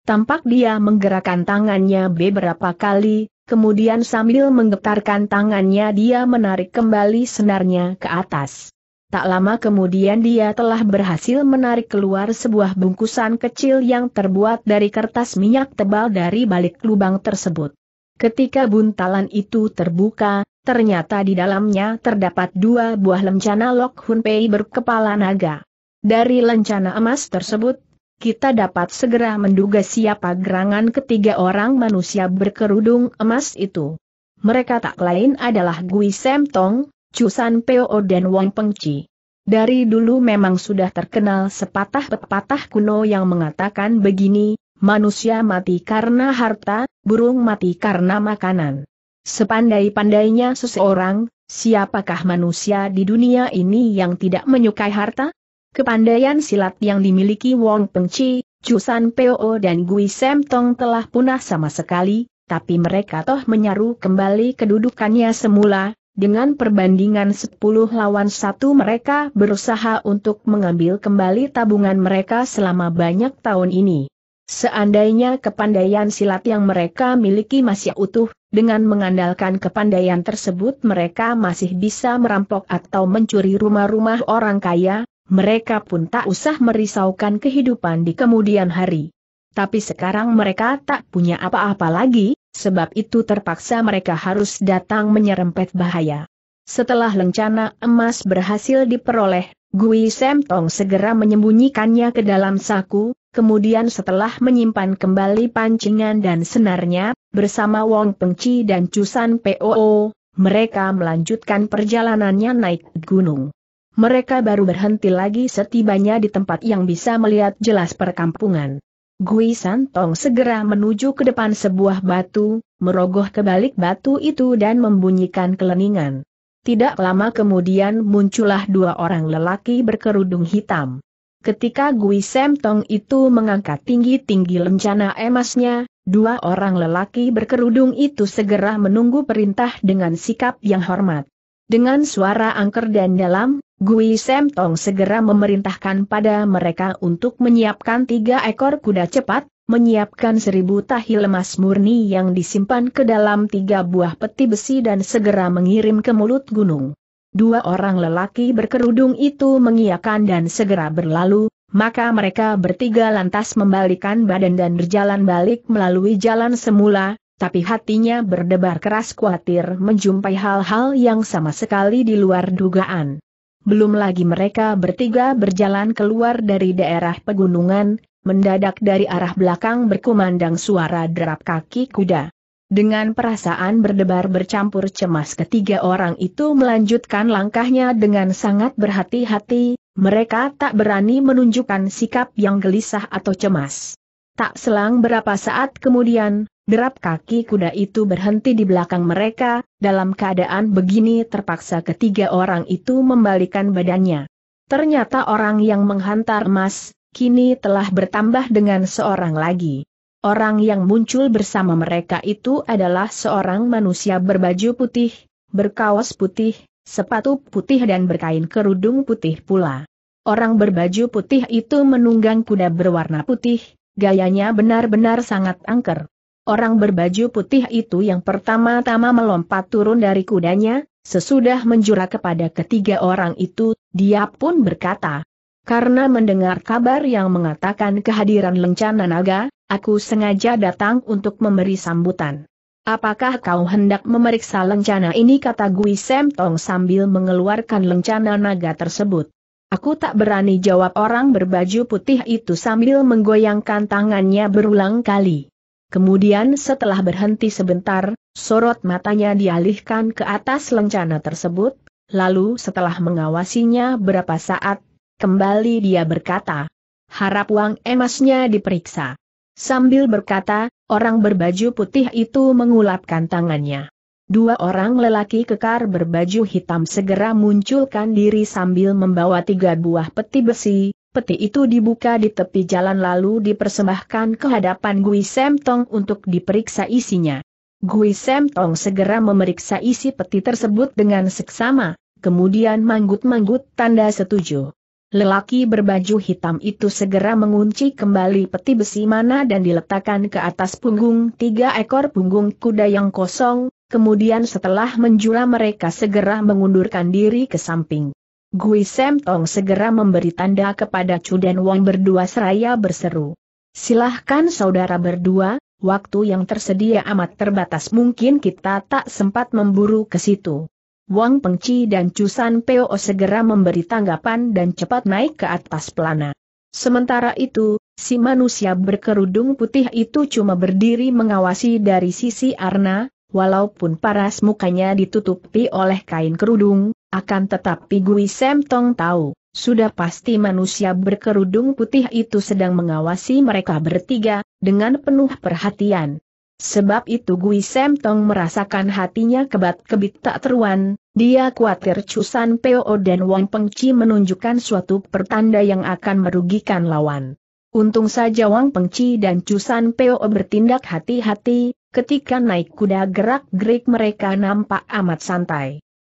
Tampak dia menggerakkan tangannya beberapa kali, kemudian sambil menggetarkan tangannya dia menarik kembali senarnya ke atas. Tak lama kemudian dia telah berhasil menarik keluar sebuah bungkusan kecil yang terbuat dari kertas minyak tebal dari balik lubang tersebut. Ketika buntalan itu terbuka, ternyata di dalamnya terdapat dua buah lencana Lok Hun Pei berkepala naga. Dari lencana emas tersebut, kita dapat segera menduga siapa gerangan ketiga orang manusia berkerudung emas itu. Mereka tak lain adalah Gui Sem Tong, Chusan Peo dan Wong Pengci. Dari dulu memang sudah terkenal sepatah pepatah kuno yang mengatakan begini, manusia mati karena harta, burung mati karena makanan. Sepandai-pandainya seseorang, siapakah manusia di dunia ini yang tidak menyukai harta? Kepandaian silat yang dimiliki Wong Pengci, Chusan Peo dan Gui Sem Tong telah punah sama sekali, tapi mereka toh menyaru kembali kedudukannya semula, dengan perbandingan 10 lawan 1 mereka berusaha untuk mengambil kembali tabungan mereka selama banyak tahun ini. Seandainya kepandaian silat yang mereka miliki masih utuh, dengan mengandalkan kepandaian tersebut mereka masih bisa merampok atau mencuri rumah-rumah orang kaya, mereka pun tak usah merisaukan kehidupan di kemudian hari. Tapi sekarang mereka tak punya apa-apa lagi, sebab itu terpaksa mereka harus datang menyerempet bahaya. Setelah lencana emas berhasil diperoleh, Gui Semtong segera menyembunyikannya ke dalam saku, kemudian setelah menyimpan kembali pancingan dan senarnya, bersama Wong Peng Pengci dan Cusan POO, mereka melanjutkan perjalanannya naik gunung. Mereka baru berhenti lagi setibanya di tempat yang bisa melihat jelas perkampungan. Gui Santong segera menuju ke depan sebuah batu, merogoh ke balik batu itu dan membunyikan keleningan. Tidak lama kemudian muncullah dua orang lelaki berkerudung hitam. Ketika Gui Tong itu mengangkat tinggi-tinggi lencana emasnya, dua orang lelaki berkerudung itu segera menunggu perintah dengan sikap yang hormat. Dengan suara angker dan dalam, Gui Semtong segera memerintahkan pada mereka untuk menyiapkan tiga ekor kuda cepat, menyiapkan seribu tahi lemas murni yang disimpan ke dalam tiga buah peti besi dan segera mengirim ke mulut gunung. Dua orang lelaki berkerudung itu mengiakan dan segera berlalu, maka mereka bertiga lantas membalikan badan dan berjalan balik melalui jalan semula, tapi hatinya berdebar keras khawatir menjumpai hal-hal yang sama sekali di luar dugaan. Belum lagi mereka bertiga berjalan keluar dari daerah pegunungan, mendadak dari arah belakang berkumandang suara derap kaki kuda. Dengan perasaan berdebar bercampur cemas ketiga orang itu melanjutkan langkahnya dengan sangat berhati-hati, mereka tak berani menunjukkan sikap yang gelisah atau cemas. Tak selang berapa saat kemudian, Derap kaki kuda itu berhenti di belakang mereka, dalam keadaan begini terpaksa ketiga orang itu membalikan badannya. Ternyata orang yang menghantar emas, kini telah bertambah dengan seorang lagi. Orang yang muncul bersama mereka itu adalah seorang manusia berbaju putih, berkaos putih, sepatu putih dan berkain kerudung putih pula. Orang berbaju putih itu menunggang kuda berwarna putih, gayanya benar-benar sangat angker. Orang berbaju putih itu yang pertama-tama melompat turun dari kudanya, sesudah menjura kepada ketiga orang itu, dia pun berkata, karena mendengar kabar yang mengatakan kehadiran lencana naga, aku sengaja datang untuk memberi sambutan. Apakah kau hendak memeriksa lencana ini kata Gui Sem Tong sambil mengeluarkan lencana naga tersebut. Aku tak berani jawab orang berbaju putih itu sambil menggoyangkan tangannya berulang kali. Kemudian setelah berhenti sebentar, sorot matanya dialihkan ke atas lencana tersebut, lalu setelah mengawasinya berapa saat, kembali dia berkata, harap uang emasnya diperiksa. Sambil berkata, orang berbaju putih itu mengulapkan tangannya. Dua orang lelaki kekar berbaju hitam segera munculkan diri sambil membawa tiga buah peti besi, peti itu dibuka di tepi jalan lalu dipersembahkan ke hadapan Gui Semtong untuk diperiksa isinya. Gui Semtong segera memeriksa isi peti tersebut dengan seksama, kemudian manggut-manggut tanda setuju. Lelaki berbaju hitam itu segera mengunci kembali peti besi mana dan diletakkan ke atas punggung tiga ekor punggung kuda yang kosong, kemudian setelah menjula mereka segera mengundurkan diri ke samping. Gui Sem Tong segera memberi tanda kepada Chu dan Wang berdua seraya berseru. Silahkan saudara berdua, waktu yang tersedia amat terbatas mungkin kita tak sempat memburu ke situ. Wang Pengci dan Chu San Peo segera memberi tanggapan dan cepat naik ke atas pelana. Sementara itu, si manusia berkerudung putih itu cuma berdiri mengawasi dari sisi Arna, walaupun paras mukanya ditutupi oleh kain kerudung, akan tetapi Gui tong tahu, sudah pasti manusia berkerudung putih itu sedang mengawasi mereka bertiga, dengan penuh perhatian. Sebab itu Gui tong merasakan hatinya kebat-kebit tak teruan, dia khawatir Chusan Peo dan Wang Pengci menunjukkan suatu pertanda yang akan merugikan lawan. Untung saja Wang Pengci dan Chusan Peo bertindak hati-hati, ketika naik kuda gerak-gerik mereka nampak amat santai.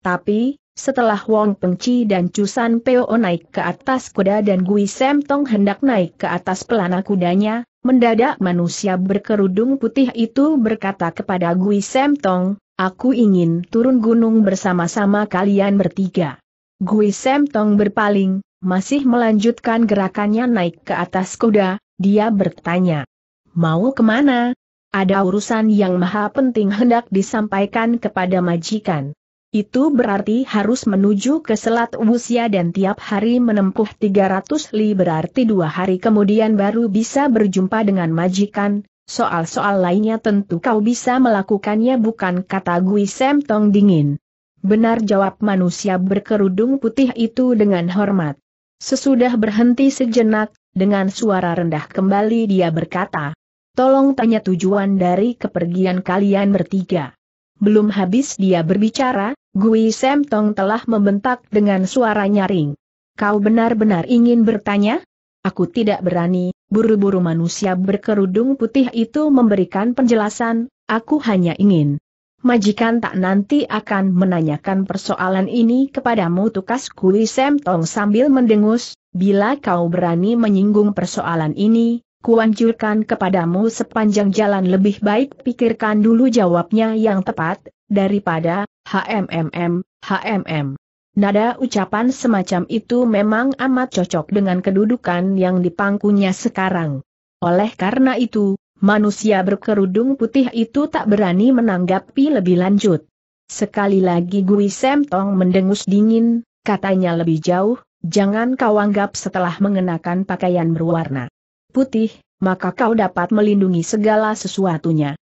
Tapi, setelah Wong Pengci dan Chusan Peo naik ke atas kuda dan Gui Sem Tong hendak naik ke atas pelana kudanya, mendadak manusia berkerudung putih itu berkata kepada Gui Sem Tong, aku ingin turun gunung bersama-sama kalian bertiga. Gui Sem Tong berpaling, masih melanjutkan gerakannya naik ke atas kuda, dia bertanya. Mau kemana? Ada urusan yang maha penting hendak disampaikan kepada majikan. Itu berarti harus menuju ke Selat Wusia dan tiap hari menempuh 300 li berarti dua hari kemudian baru bisa berjumpa dengan majikan, soal-soal lainnya tentu kau bisa melakukannya bukan kata Gui Sem Tong dingin. Benar jawab manusia berkerudung putih itu dengan hormat. Sesudah berhenti sejenak, dengan suara rendah kembali dia berkata, Tolong tanya tujuan dari kepergian kalian bertiga. Belum habis dia berbicara, Gui Semtong telah membentak dengan suara nyaring. Kau benar-benar ingin bertanya? Aku tidak berani, buru-buru manusia berkerudung putih itu memberikan penjelasan, aku hanya ingin. Majikan tak nanti akan menanyakan persoalan ini kepadamu tukas Gui Semtong sambil mendengus, bila kau berani menyinggung persoalan ini, kuanjurkan kepadamu sepanjang jalan lebih baik pikirkan dulu jawabnya yang tepat, daripada, HMMM, HMM. Nada ucapan semacam itu memang amat cocok dengan kedudukan yang dipangkunya sekarang. Oleh karena itu, manusia berkerudung putih itu tak berani menanggapi lebih lanjut. Sekali lagi Gui Semtong mendengus dingin, katanya lebih jauh, jangan kau anggap setelah mengenakan pakaian berwarna putih, maka kau dapat melindungi segala sesuatunya.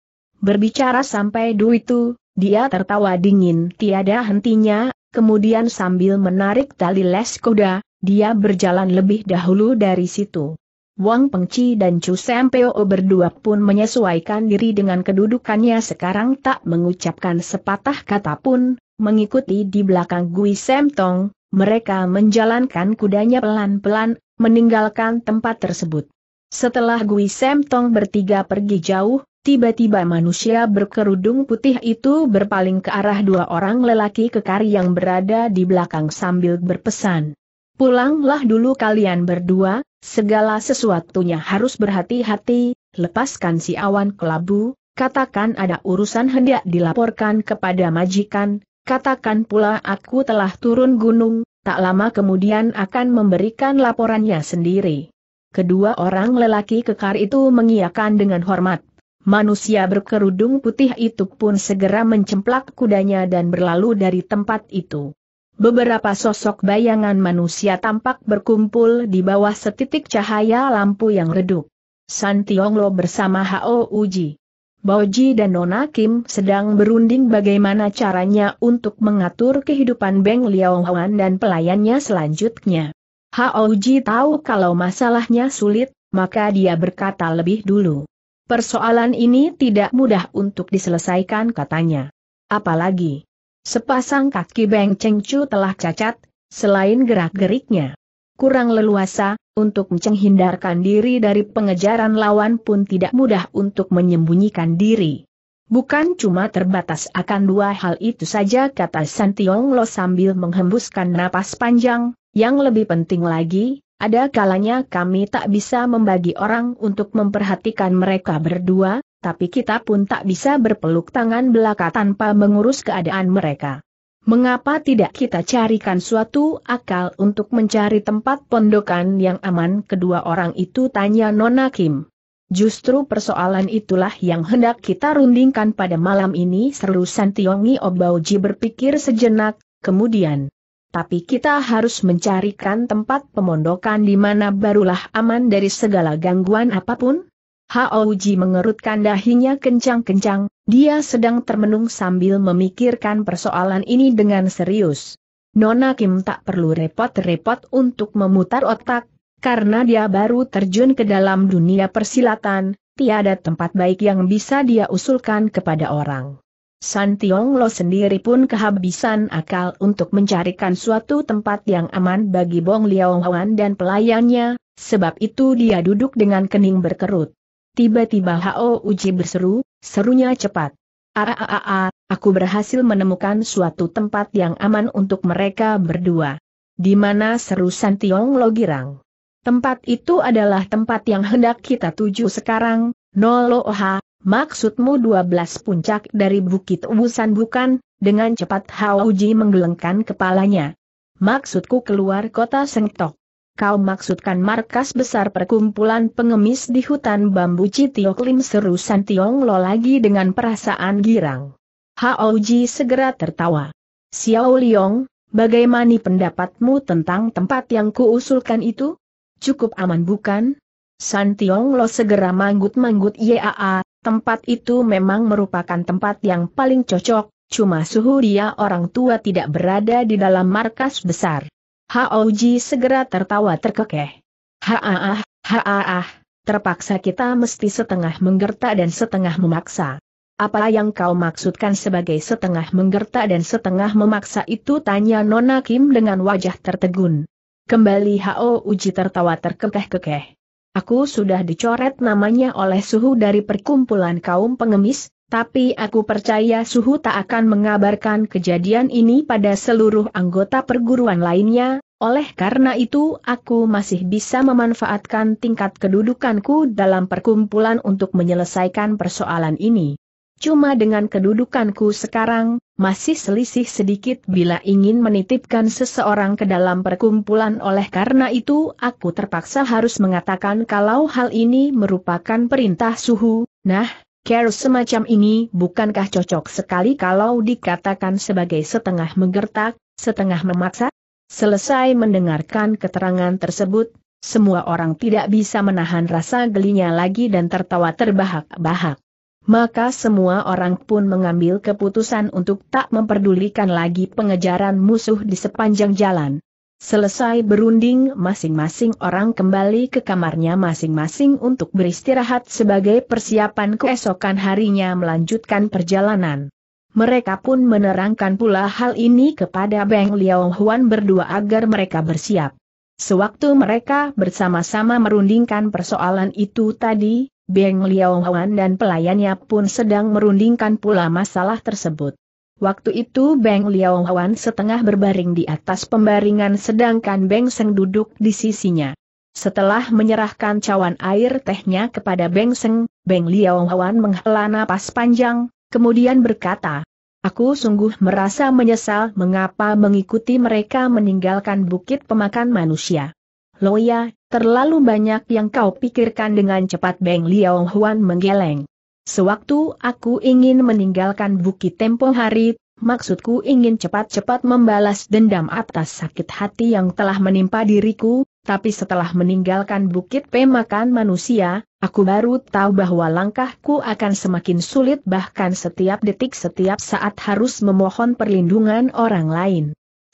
Berbicara sampai du itu, dia tertawa dingin tiada hentinya, kemudian sambil menarik tali les kuda, dia berjalan lebih dahulu dari situ. Wang Pengci dan Chu Sempeo berdua pun menyesuaikan diri dengan kedudukannya sekarang tak mengucapkan sepatah kata pun, mengikuti di belakang Gui Semtong, mereka menjalankan kudanya pelan-pelan, meninggalkan tempat tersebut. Setelah Gui Sem Tong bertiga pergi jauh, tiba-tiba manusia berkerudung putih itu berpaling ke arah dua orang lelaki kekar yang berada di belakang sambil berpesan. Pulanglah dulu kalian berdua, segala sesuatunya harus berhati-hati, lepaskan si awan kelabu, katakan ada urusan hendak dilaporkan kepada majikan, katakan pula aku telah turun gunung, tak lama kemudian akan memberikan laporannya sendiri. Kedua orang lelaki kekar itu mengiakan dengan hormat. Manusia berkerudung putih itu pun segera mencemplak kudanya dan berlalu dari tempat itu. Beberapa sosok bayangan manusia tampak berkumpul di bawah setitik cahaya lampu yang redup. San Tionglo bersama Hao Uji. Boji dan Nona Kim sedang berunding bagaimana caranya untuk mengatur kehidupan Beng Liao Huan dan pelayannya selanjutnya. Haoji tahu kalau masalahnya sulit, maka dia berkata lebih dulu. Persoalan ini tidak mudah untuk diselesaikan katanya. Apalagi, sepasang kaki Beng Cheng telah cacat, selain gerak-geriknya. Kurang leluasa, untuk menghindarkan diri dari pengejaran lawan pun tidak mudah untuk menyembunyikan diri. Bukan cuma terbatas akan dua hal itu saja kata Santiong Lo sambil menghembuskan napas panjang, yang lebih penting lagi, ada kalanya kami tak bisa membagi orang untuk memperhatikan mereka berdua, tapi kita pun tak bisa berpeluk tangan belaka tanpa mengurus keadaan mereka. Mengapa tidak kita carikan suatu akal untuk mencari tempat pondokan yang aman kedua orang itu tanya Nona Kim. Justru persoalan itulah yang hendak kita rundingkan pada malam ini seru Santiongi Obauji berpikir sejenak, kemudian tapi kita harus mencarikan tempat pemondokan di mana barulah aman dari segala gangguan apapun. Haoji mengerutkan dahinya kencang-kencang, dia sedang termenung sambil memikirkan persoalan ini dengan serius. Nona Kim tak perlu repot-repot untuk memutar otak, karena dia baru terjun ke dalam dunia persilatan, tiada tempat baik yang bisa dia usulkan kepada orang. San Tiong Lo sendiri pun kehabisan akal untuk mencarikan suatu tempat yang aman bagi Bong Liao Huan dan pelayannya, sebab itu dia duduk dengan kening berkerut. Tiba-tiba Hao Uji berseru, serunya cepat. Aaaa, ah, ah, ah, aku berhasil menemukan suatu tempat yang aman untuk mereka berdua. Di mana seru San Tiong Lo girang. Tempat itu adalah tempat yang hendak kita tuju sekarang, Oha, Maksudmu 12 puncak dari Bukit Wusan bukan? Dengan cepat Hao Uji menggelengkan kepalanya. Maksudku keluar kota Sengtok. Kau maksudkan markas besar perkumpulan pengemis di hutan bambu Citioklim Klim seru San Lo lagi dengan perasaan girang. Hao segera tertawa. Xiao Liong, bagaimana pendapatmu tentang tempat yang kuusulkan itu? Cukup aman bukan? San Lo segera manggut-manggut yaa, Tempat itu memang merupakan tempat yang paling cocok, cuma suhu dia orang tua tidak berada di dalam markas besar. Haoji segera tertawa terkekeh. Haaah, haaah, terpaksa kita mesti setengah menggerta dan setengah memaksa. Apa yang kau maksudkan sebagai setengah menggerta dan setengah memaksa itu tanya Nona Kim dengan wajah tertegun. Kembali Hao Uji tertawa terkekeh-kekeh. Aku sudah dicoret namanya oleh suhu dari perkumpulan kaum pengemis, tapi aku percaya suhu tak akan mengabarkan kejadian ini pada seluruh anggota perguruan lainnya, oleh karena itu aku masih bisa memanfaatkan tingkat kedudukanku dalam perkumpulan untuk menyelesaikan persoalan ini. Cuma dengan kedudukanku sekarang, masih selisih sedikit bila ingin menitipkan seseorang ke dalam perkumpulan oleh karena itu aku terpaksa harus mengatakan kalau hal ini merupakan perintah suhu, nah, care semacam ini bukankah cocok sekali kalau dikatakan sebagai setengah menggertak, setengah memaksa? Selesai mendengarkan keterangan tersebut, semua orang tidak bisa menahan rasa gelinya lagi dan tertawa terbahak-bahak maka semua orang pun mengambil keputusan untuk tak memperdulikan lagi pengejaran musuh di sepanjang jalan. Selesai berunding, masing-masing orang kembali ke kamarnya masing-masing untuk beristirahat sebagai persiapan keesokan harinya melanjutkan perjalanan. Mereka pun menerangkan pula hal ini kepada Beng Liao Huan berdua agar mereka bersiap. Sewaktu mereka bersama-sama merundingkan persoalan itu tadi, Beng Liao dan pelayannya pun sedang merundingkan pula masalah tersebut. Waktu itu Beng Liao setengah berbaring di atas pembaringan sedangkan Beng Seng duduk di sisinya. Setelah menyerahkan cawan air tehnya kepada Beng Seng, Beng Liao menghela napas panjang, kemudian berkata, Aku sungguh merasa menyesal mengapa mengikuti mereka meninggalkan bukit pemakan manusia. Loya, terlalu banyak yang kau pikirkan dengan cepat Beng Liao Huan menggeleng. Sewaktu aku ingin meninggalkan bukit tempo hari, maksudku ingin cepat-cepat membalas dendam atas sakit hati yang telah menimpa diriku, tapi setelah meninggalkan bukit pemakan manusia, aku baru tahu bahwa langkahku akan semakin sulit bahkan setiap detik setiap saat harus memohon perlindungan orang lain.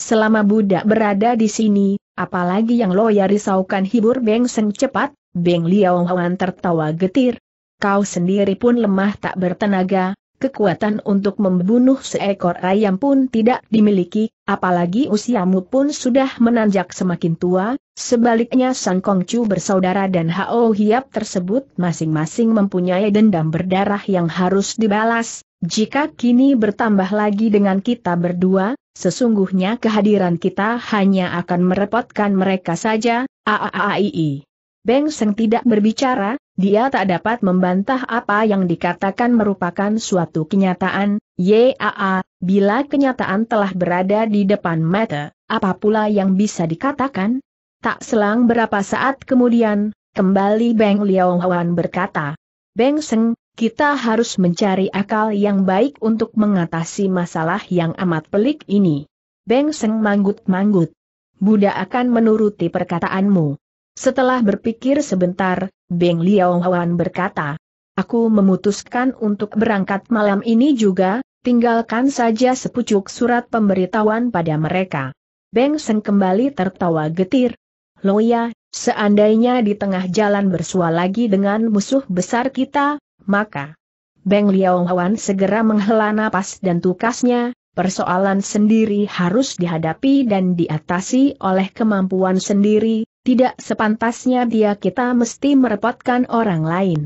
Selama budak berada di sini, apalagi yang ya risaukan hibur Beng Seng cepat, Beng Liao Huan tertawa getir. Kau sendiri pun lemah tak bertenaga, kekuatan untuk membunuh seekor ayam pun tidak dimiliki, apalagi usiamu pun sudah menanjak semakin tua, sebaliknya Sang Chu bersaudara dan Hao Hiap tersebut masing-masing mempunyai dendam berdarah yang harus dibalas, jika kini bertambah lagi dengan kita berdua, sesungguhnya kehadiran kita hanya akan merepotkan mereka saja, aaaii. Beng Seng tidak berbicara, dia tak dapat membantah apa yang dikatakan merupakan suatu kenyataan, yaa, bila kenyataan telah berada di depan mata, apa pula yang bisa dikatakan? Tak selang berapa saat kemudian, kembali Beng Liao Hwan berkata, Beng Seng, kita harus mencari akal yang baik untuk mengatasi masalah yang amat pelik ini. Beng Seng manggut-manggut. Buddha akan menuruti perkataanmu. Setelah berpikir sebentar, Beng Liao Huan berkata, Aku memutuskan untuk berangkat malam ini juga, tinggalkan saja sepucuk surat pemberitahuan pada mereka. Beng Seng kembali tertawa getir. Loya, seandainya di tengah jalan bersua lagi dengan musuh besar kita, maka, Beng Liao segera menghela napas dan tukasnya, persoalan sendiri harus dihadapi dan diatasi oleh kemampuan sendiri, tidak sepantasnya dia kita mesti merepotkan orang lain.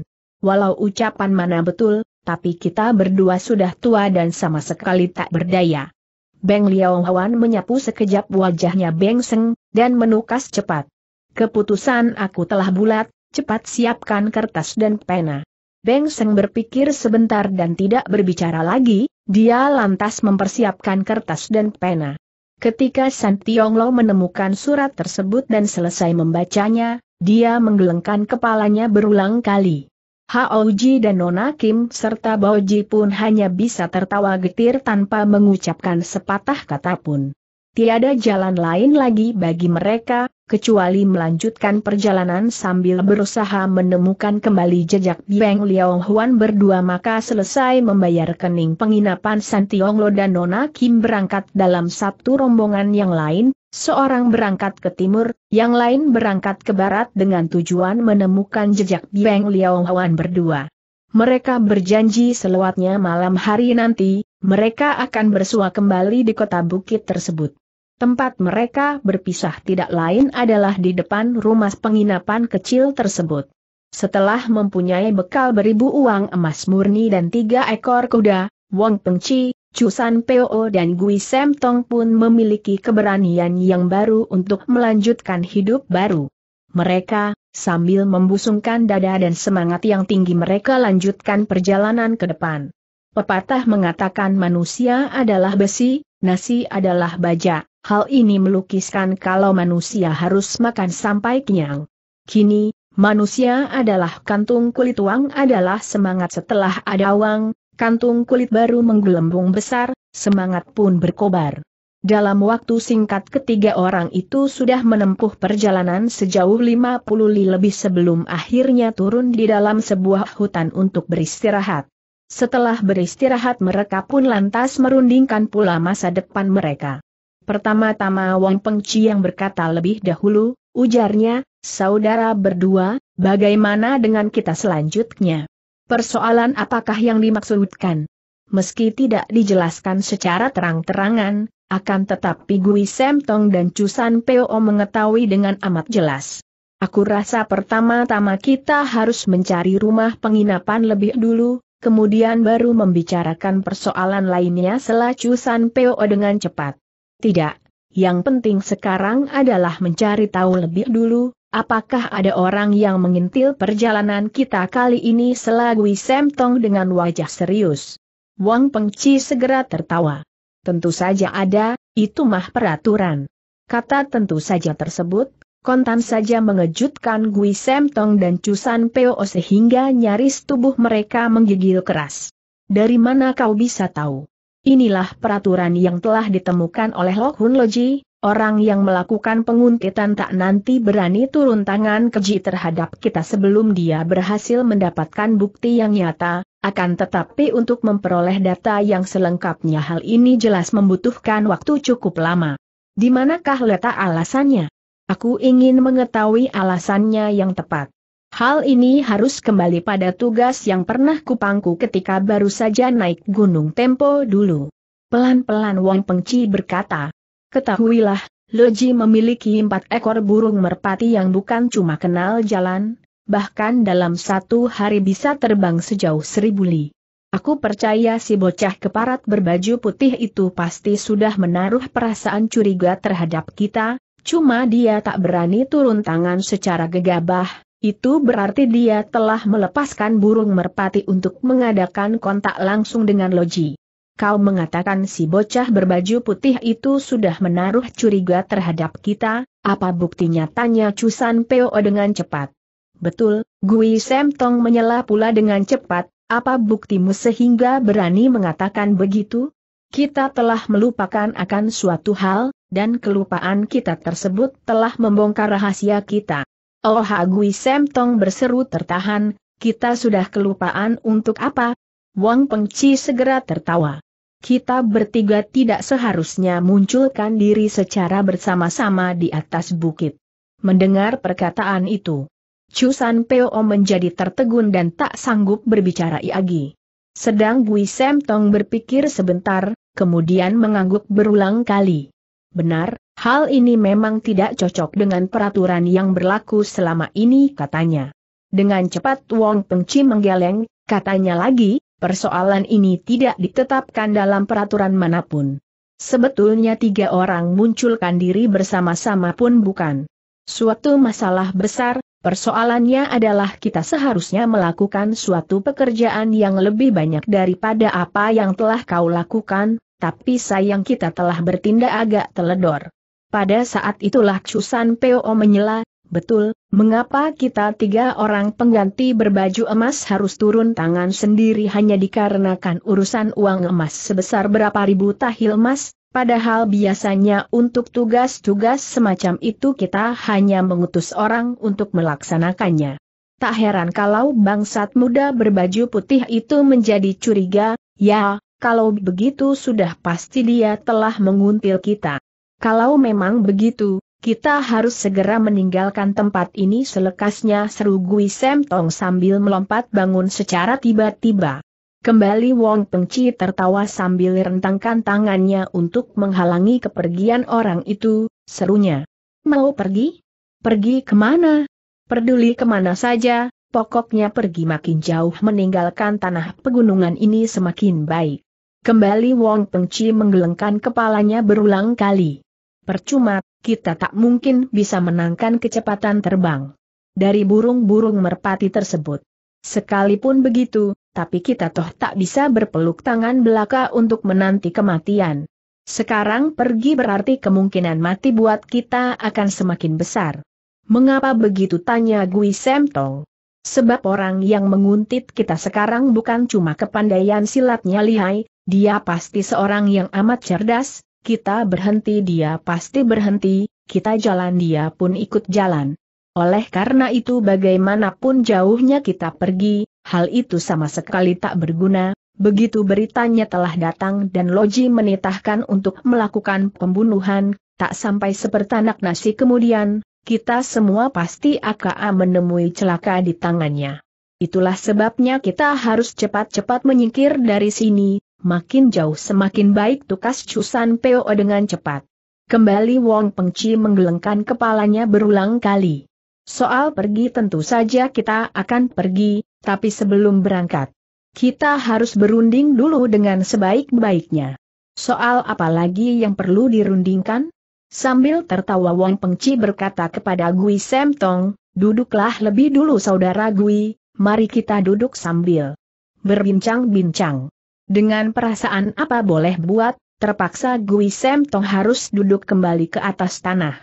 Walau ucapan mana betul, tapi kita berdua sudah tua dan sama sekali tak berdaya. Beng Liao menyapu sekejap wajahnya Beng Seng, dan menukas cepat. Keputusan aku telah bulat, cepat siapkan kertas dan pena. Beng Seng berpikir sebentar dan tidak berbicara lagi, dia lantas mempersiapkan kertas dan pena. Ketika San Lo menemukan surat tersebut dan selesai membacanya, dia menggelengkan kepalanya berulang kali. Haoji dan Nona Kim serta Baoji pun hanya bisa tertawa getir tanpa mengucapkan sepatah kata pun tiada jalan lain lagi bagi mereka, kecuali melanjutkan perjalanan sambil berusaha menemukan kembali jejak Biang Liao Huan berdua maka selesai membayar kening penginapan Santiong Lo dan Nona Kim berangkat dalam satu rombongan yang lain, seorang berangkat ke timur, yang lain berangkat ke barat dengan tujuan menemukan jejak Biang Liao Huan berdua. Mereka berjanji selewatnya malam hari nanti, mereka akan bersua kembali di kota bukit tersebut. Tempat mereka berpisah tidak lain adalah di depan rumah penginapan kecil tersebut. Setelah mempunyai bekal beribu uang emas murni dan tiga ekor kuda, Wong Pengci, Chusan Peo dan Gui Sem Tong pun memiliki keberanian yang baru untuk melanjutkan hidup baru. Mereka, sambil membusungkan dada dan semangat yang tinggi mereka lanjutkan perjalanan ke depan. Pepatah mengatakan manusia adalah besi, nasi adalah baja. Hal ini melukiskan kalau manusia harus makan sampai kenyang. Kini, manusia adalah kantung kulit uang adalah semangat setelah ada uang, kantung kulit baru menggelembung besar, semangat pun berkobar. Dalam waktu singkat ketiga orang itu sudah menempuh perjalanan sejauh 50 li lebih sebelum akhirnya turun di dalam sebuah hutan untuk beristirahat. Setelah beristirahat mereka pun lantas merundingkan pula masa depan mereka. Pertama-tama Wang Pengci yang berkata lebih dahulu, ujarnya, saudara berdua, bagaimana dengan kita selanjutnya? Persoalan apakah yang dimaksudkan? Meski tidak dijelaskan secara terang-terangan, akan tetapi Gui Semtong dan Cusan Peo mengetahui dengan amat jelas. Aku rasa pertama-tama kita harus mencari rumah penginapan lebih dulu, kemudian baru membicarakan persoalan lainnya selacusan Cusan Peo dengan cepat. Tidak. Yang penting sekarang adalah mencari tahu lebih dulu, apakah ada orang yang mengintil perjalanan kita kali ini selagui Semtong dengan wajah serius. Wang Pengci segera tertawa. Tentu saja ada, itu mah peraturan. Kata tentu saja tersebut, kontan saja mengejutkan Gui Semtong dan Cusan Peo sehingga nyaris tubuh mereka menggigil keras. Dari mana kau bisa tahu? Inilah peraturan yang telah ditemukan oleh Hun Loji, orang yang melakukan penguntitan tak nanti berani turun tangan keji terhadap kita sebelum dia berhasil mendapatkan bukti yang nyata, akan tetapi untuk memperoleh data yang selengkapnya hal ini jelas membutuhkan waktu cukup lama. Di manakah letak alasannya? Aku ingin mengetahui alasannya yang tepat. Hal ini harus kembali pada tugas yang pernah kupangku ketika baru saja naik gunung tempo dulu. Pelan-pelan Wang Pengci berkata, Ketahuilah, Loji memiliki empat ekor burung merpati yang bukan cuma kenal jalan, bahkan dalam satu hari bisa terbang sejauh seribu li. Aku percaya si bocah keparat berbaju putih itu pasti sudah menaruh perasaan curiga terhadap kita, cuma dia tak berani turun tangan secara gegabah, itu berarti dia telah melepaskan burung merpati untuk mengadakan kontak langsung dengan Loji. Kau mengatakan si bocah berbaju putih itu sudah menaruh curiga terhadap kita, apa buktinya tanya Cusan Peo dengan cepat. Betul, Gui Semtong menyela pula dengan cepat, apa buktimu sehingga berani mengatakan begitu? Kita telah melupakan akan suatu hal, dan kelupaan kita tersebut telah membongkar rahasia kita. Oh Hagui Semtong berseru tertahan, kita sudah kelupaan untuk apa? Wang Pengci segera tertawa. Kita bertiga tidak seharusnya munculkan diri secara bersama-sama di atas bukit. Mendengar perkataan itu, Chusan Peo menjadi tertegun dan tak sanggup berbicara lagi. Sedang Gui Semtong berpikir sebentar, kemudian mengangguk berulang kali. Benar, hal ini memang tidak cocok dengan peraturan yang berlaku selama ini katanya. Dengan cepat Wong Pengci menggeleng, katanya lagi, persoalan ini tidak ditetapkan dalam peraturan manapun. Sebetulnya tiga orang munculkan diri bersama-sama pun bukan. Suatu masalah besar, persoalannya adalah kita seharusnya melakukan suatu pekerjaan yang lebih banyak daripada apa yang telah kau lakukan, tapi sayang kita telah bertindak agak teledor. Pada saat itulah Chusan Po menyela, betul, mengapa kita tiga orang pengganti berbaju emas harus turun tangan sendiri hanya dikarenakan urusan uang emas sebesar berapa ribu tahil emas, Padahal biasanya untuk tugas-tugas semacam itu kita hanya mengutus orang untuk melaksanakannya. Tak heran kalau bangsat muda berbaju putih itu menjadi curiga, ya, kalau begitu sudah pasti dia telah menguntil kita. Kalau memang begitu, kita harus segera meninggalkan tempat ini selekasnya seru Gui Sem Tong sambil melompat bangun secara tiba-tiba. Kembali Wong Pengci tertawa sambil rentangkan tangannya untuk menghalangi kepergian orang itu, serunya. Mau pergi? Pergi kemana? Peduli kemana saja, pokoknya pergi makin jauh meninggalkan tanah pegunungan ini semakin baik. Kembali Wong Pengci menggelengkan kepalanya berulang kali. Percuma, kita tak mungkin bisa menangkan kecepatan terbang dari burung-burung merpati tersebut. Sekalipun begitu, tapi kita toh tak bisa berpeluk tangan belaka untuk menanti kematian. Sekarang pergi berarti kemungkinan mati buat kita akan semakin besar. Mengapa begitu tanya Gui Semtong? Sebab orang yang menguntit kita sekarang bukan cuma kepandaian silatnya lihai, dia pasti seorang yang amat cerdas, kita berhenti dia pasti berhenti, kita jalan dia pun ikut jalan. Oleh karena itu bagaimanapun jauhnya kita pergi, hal itu sama sekali tak berguna, begitu beritanya telah datang dan Loji menitahkan untuk melakukan pembunuhan, tak sampai sepertanak nasi kemudian, kita semua pasti akan menemui celaka di tangannya. Itulah sebabnya kita harus cepat-cepat menyingkir dari sini, makin jauh semakin baik tukas Cusan Peo dengan cepat. Kembali Wong Pengci menggelengkan kepalanya berulang kali. Soal pergi tentu saja kita akan pergi, tapi sebelum berangkat, kita harus berunding dulu dengan sebaik-baiknya. Soal apa lagi yang perlu dirundingkan? Sambil tertawa Wong Pengci berkata kepada Gui Semtong, duduklah lebih dulu saudara Gui, mari kita duduk sambil berbincang-bincang. Dengan perasaan apa boleh buat, terpaksa Gui Semtong harus duduk kembali ke atas tanah.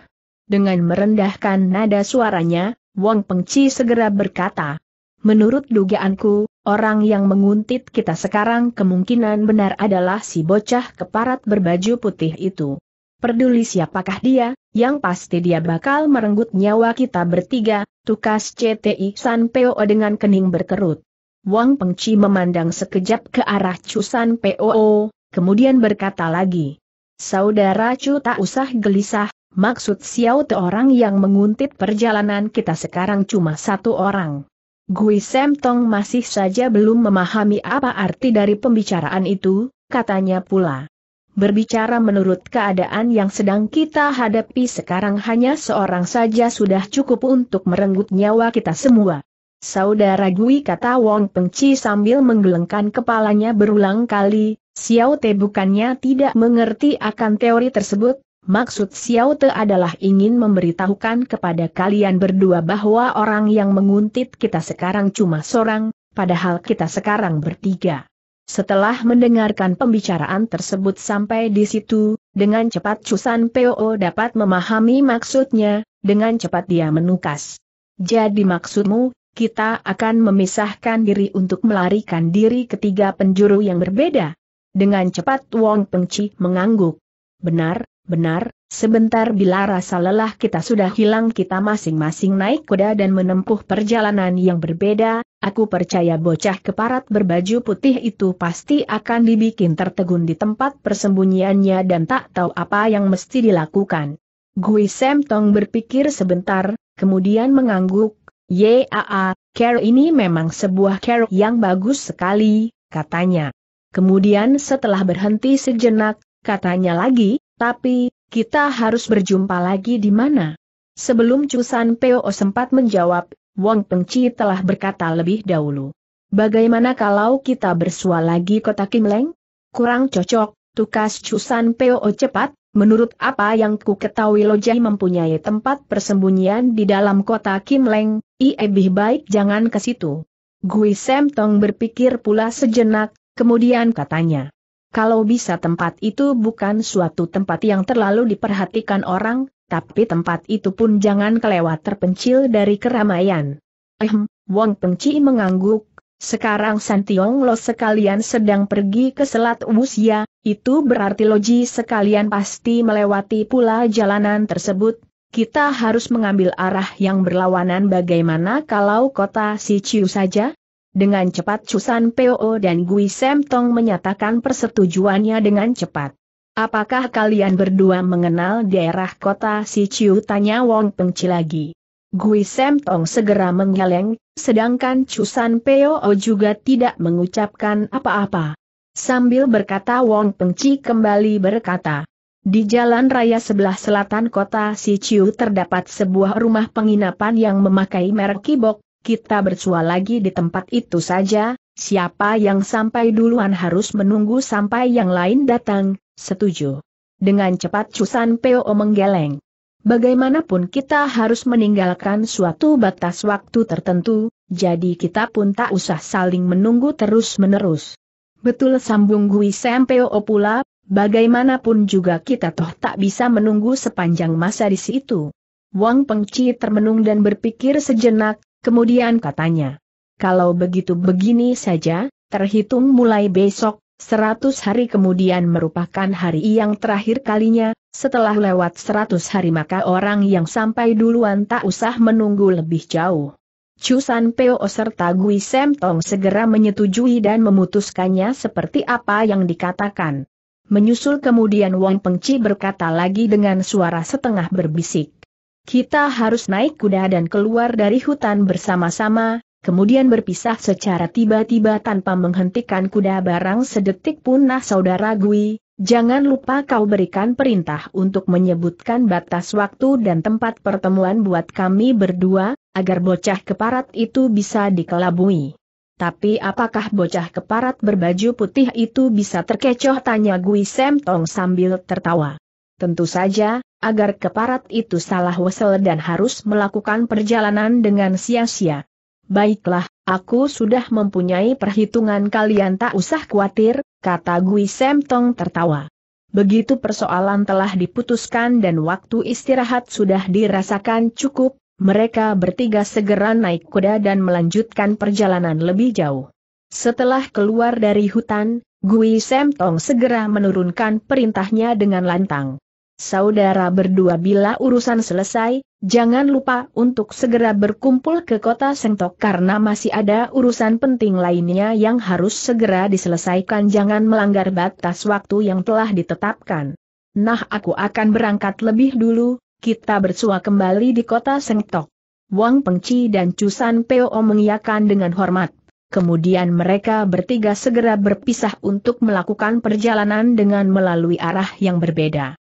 Dengan merendahkan nada suaranya, Wong Pengci segera berkata, Menurut dugaanku, orang yang menguntit kita sekarang kemungkinan benar adalah si bocah keparat berbaju putih itu. Peduli siapakah dia, yang pasti dia bakal merenggut nyawa kita bertiga, tukas CTI San Peo dengan kening berkerut. Wang Pengci memandang sekejap ke arah Cusan Poo, kemudian berkata lagi. Saudara Chu tak usah gelisah, maksud Xiao Te orang yang menguntit perjalanan kita sekarang cuma satu orang. Gui Sem Tong masih saja belum memahami apa arti dari pembicaraan itu, katanya pula. Berbicara menurut keadaan yang sedang kita hadapi sekarang hanya seorang saja sudah cukup untuk merenggut nyawa kita semua. Saudara Gui kata Wong Pengci sambil menggelengkan kepalanya berulang kali, Xiao Te bukannya tidak mengerti akan teori tersebut, maksud Xiao Te adalah ingin memberitahukan kepada kalian berdua bahwa orang yang menguntit kita sekarang cuma seorang, padahal kita sekarang bertiga. Setelah mendengarkan pembicaraan tersebut sampai di situ, dengan cepat Chusan Po dapat memahami maksudnya, dengan cepat dia menukas. Jadi maksudmu, kita akan memisahkan diri untuk melarikan diri ketiga penjuru yang berbeda? Dengan cepat Wong Pengci mengangguk. Benar, benar, Sebentar bila rasa lelah kita sudah hilang kita masing-masing naik kuda dan menempuh perjalanan yang berbeda, aku percaya bocah keparat berbaju putih itu pasti akan dibikin tertegun di tempat persembunyiannya dan tak tahu apa yang mesti dilakukan. Gui Sam Tong berpikir sebentar, kemudian mengangguk, Yaa, care ini memang sebuah care yang bagus sekali, katanya. Kemudian setelah berhenti sejenak, katanya lagi, tapi, kita harus berjumpa lagi di mana? Sebelum Cusan Peo sempat menjawab, Wang Pengci telah berkata lebih dahulu. Bagaimana kalau kita bersua lagi kota Kimleng? Kurang cocok, tukas Cusan Peo cepat, menurut apa yang ku ketahui Lojai mempunyai tempat persembunyian di dalam kota Kimleng, i lebih baik jangan ke situ. Gui Tong berpikir pula sejenak, kemudian katanya. Kalau bisa tempat itu bukan suatu tempat yang terlalu diperhatikan orang, tapi tempat itu pun jangan kelewat terpencil dari keramaian. Ehm, Wong Pengci mengangguk, sekarang Santiong Lo sekalian sedang pergi ke Selat Wusia, itu berarti Loji sekalian pasti melewati pula jalanan tersebut, kita harus mengambil arah yang berlawanan bagaimana kalau kota Siciu saja? Dengan cepat Chusan Peo dan Gui Semtong menyatakan persetujuannya dengan cepat. Apakah kalian berdua mengenal daerah kota Si Tanya Wong Pengci lagi. Gui Semtong segera menggeleng, sedangkan Chusan Peo juga tidak mengucapkan apa-apa. Sambil berkata Wong Pengci kembali berkata. Di jalan raya sebelah selatan kota Si terdapat sebuah rumah penginapan yang memakai merek kibok, kita bersua lagi di tempat itu saja, siapa yang sampai duluan harus menunggu sampai yang lain datang, setuju. Dengan cepat Cusan Peo menggeleng. Bagaimanapun kita harus meninggalkan suatu batas waktu tertentu, jadi kita pun tak usah saling menunggu terus-menerus. Betul sambung Gui Sempeo pula, bagaimanapun juga kita toh tak bisa menunggu sepanjang masa di situ. Wang Pengci termenung dan berpikir sejenak, Kemudian katanya, kalau begitu begini saja, terhitung mulai besok, 100 hari kemudian merupakan hari yang terakhir kalinya, setelah lewat 100 hari maka orang yang sampai duluan tak usah menunggu lebih jauh. Chusan Peo serta Gui Sem Tong segera menyetujui dan memutuskannya seperti apa yang dikatakan. Menyusul kemudian Wang Pengci berkata lagi dengan suara setengah berbisik. Kita harus naik kuda dan keluar dari hutan bersama-sama, kemudian berpisah secara tiba-tiba tanpa menghentikan kuda barang sedetik pun nah saudara Gui, jangan lupa kau berikan perintah untuk menyebutkan batas waktu dan tempat pertemuan buat kami berdua, agar bocah keparat itu bisa dikelabui. Tapi apakah bocah keparat berbaju putih itu bisa terkecoh tanya Gui Semtong sambil tertawa. Tentu saja, agar keparat itu salah wesel dan harus melakukan perjalanan dengan sia-sia. Baiklah, aku sudah mempunyai perhitungan kalian tak usah khawatir, kata Gui Semtong tertawa. Begitu persoalan telah diputuskan dan waktu istirahat sudah dirasakan cukup, mereka bertiga segera naik kuda dan melanjutkan perjalanan lebih jauh. Setelah keluar dari hutan, Gui Semtong segera menurunkan perintahnya dengan lantang saudara berdua bila urusan selesai, jangan lupa untuk segera berkumpul ke kota Sengtok karena masih ada urusan penting lainnya yang harus segera diselesaikan jangan melanggar batas waktu yang telah ditetapkan. Nah aku akan berangkat lebih dulu, kita bersua kembali di kota Sengtok. Wang Pengci dan Cusan Peo mengiakan dengan hormat. Kemudian mereka bertiga segera berpisah untuk melakukan perjalanan dengan melalui arah yang berbeda.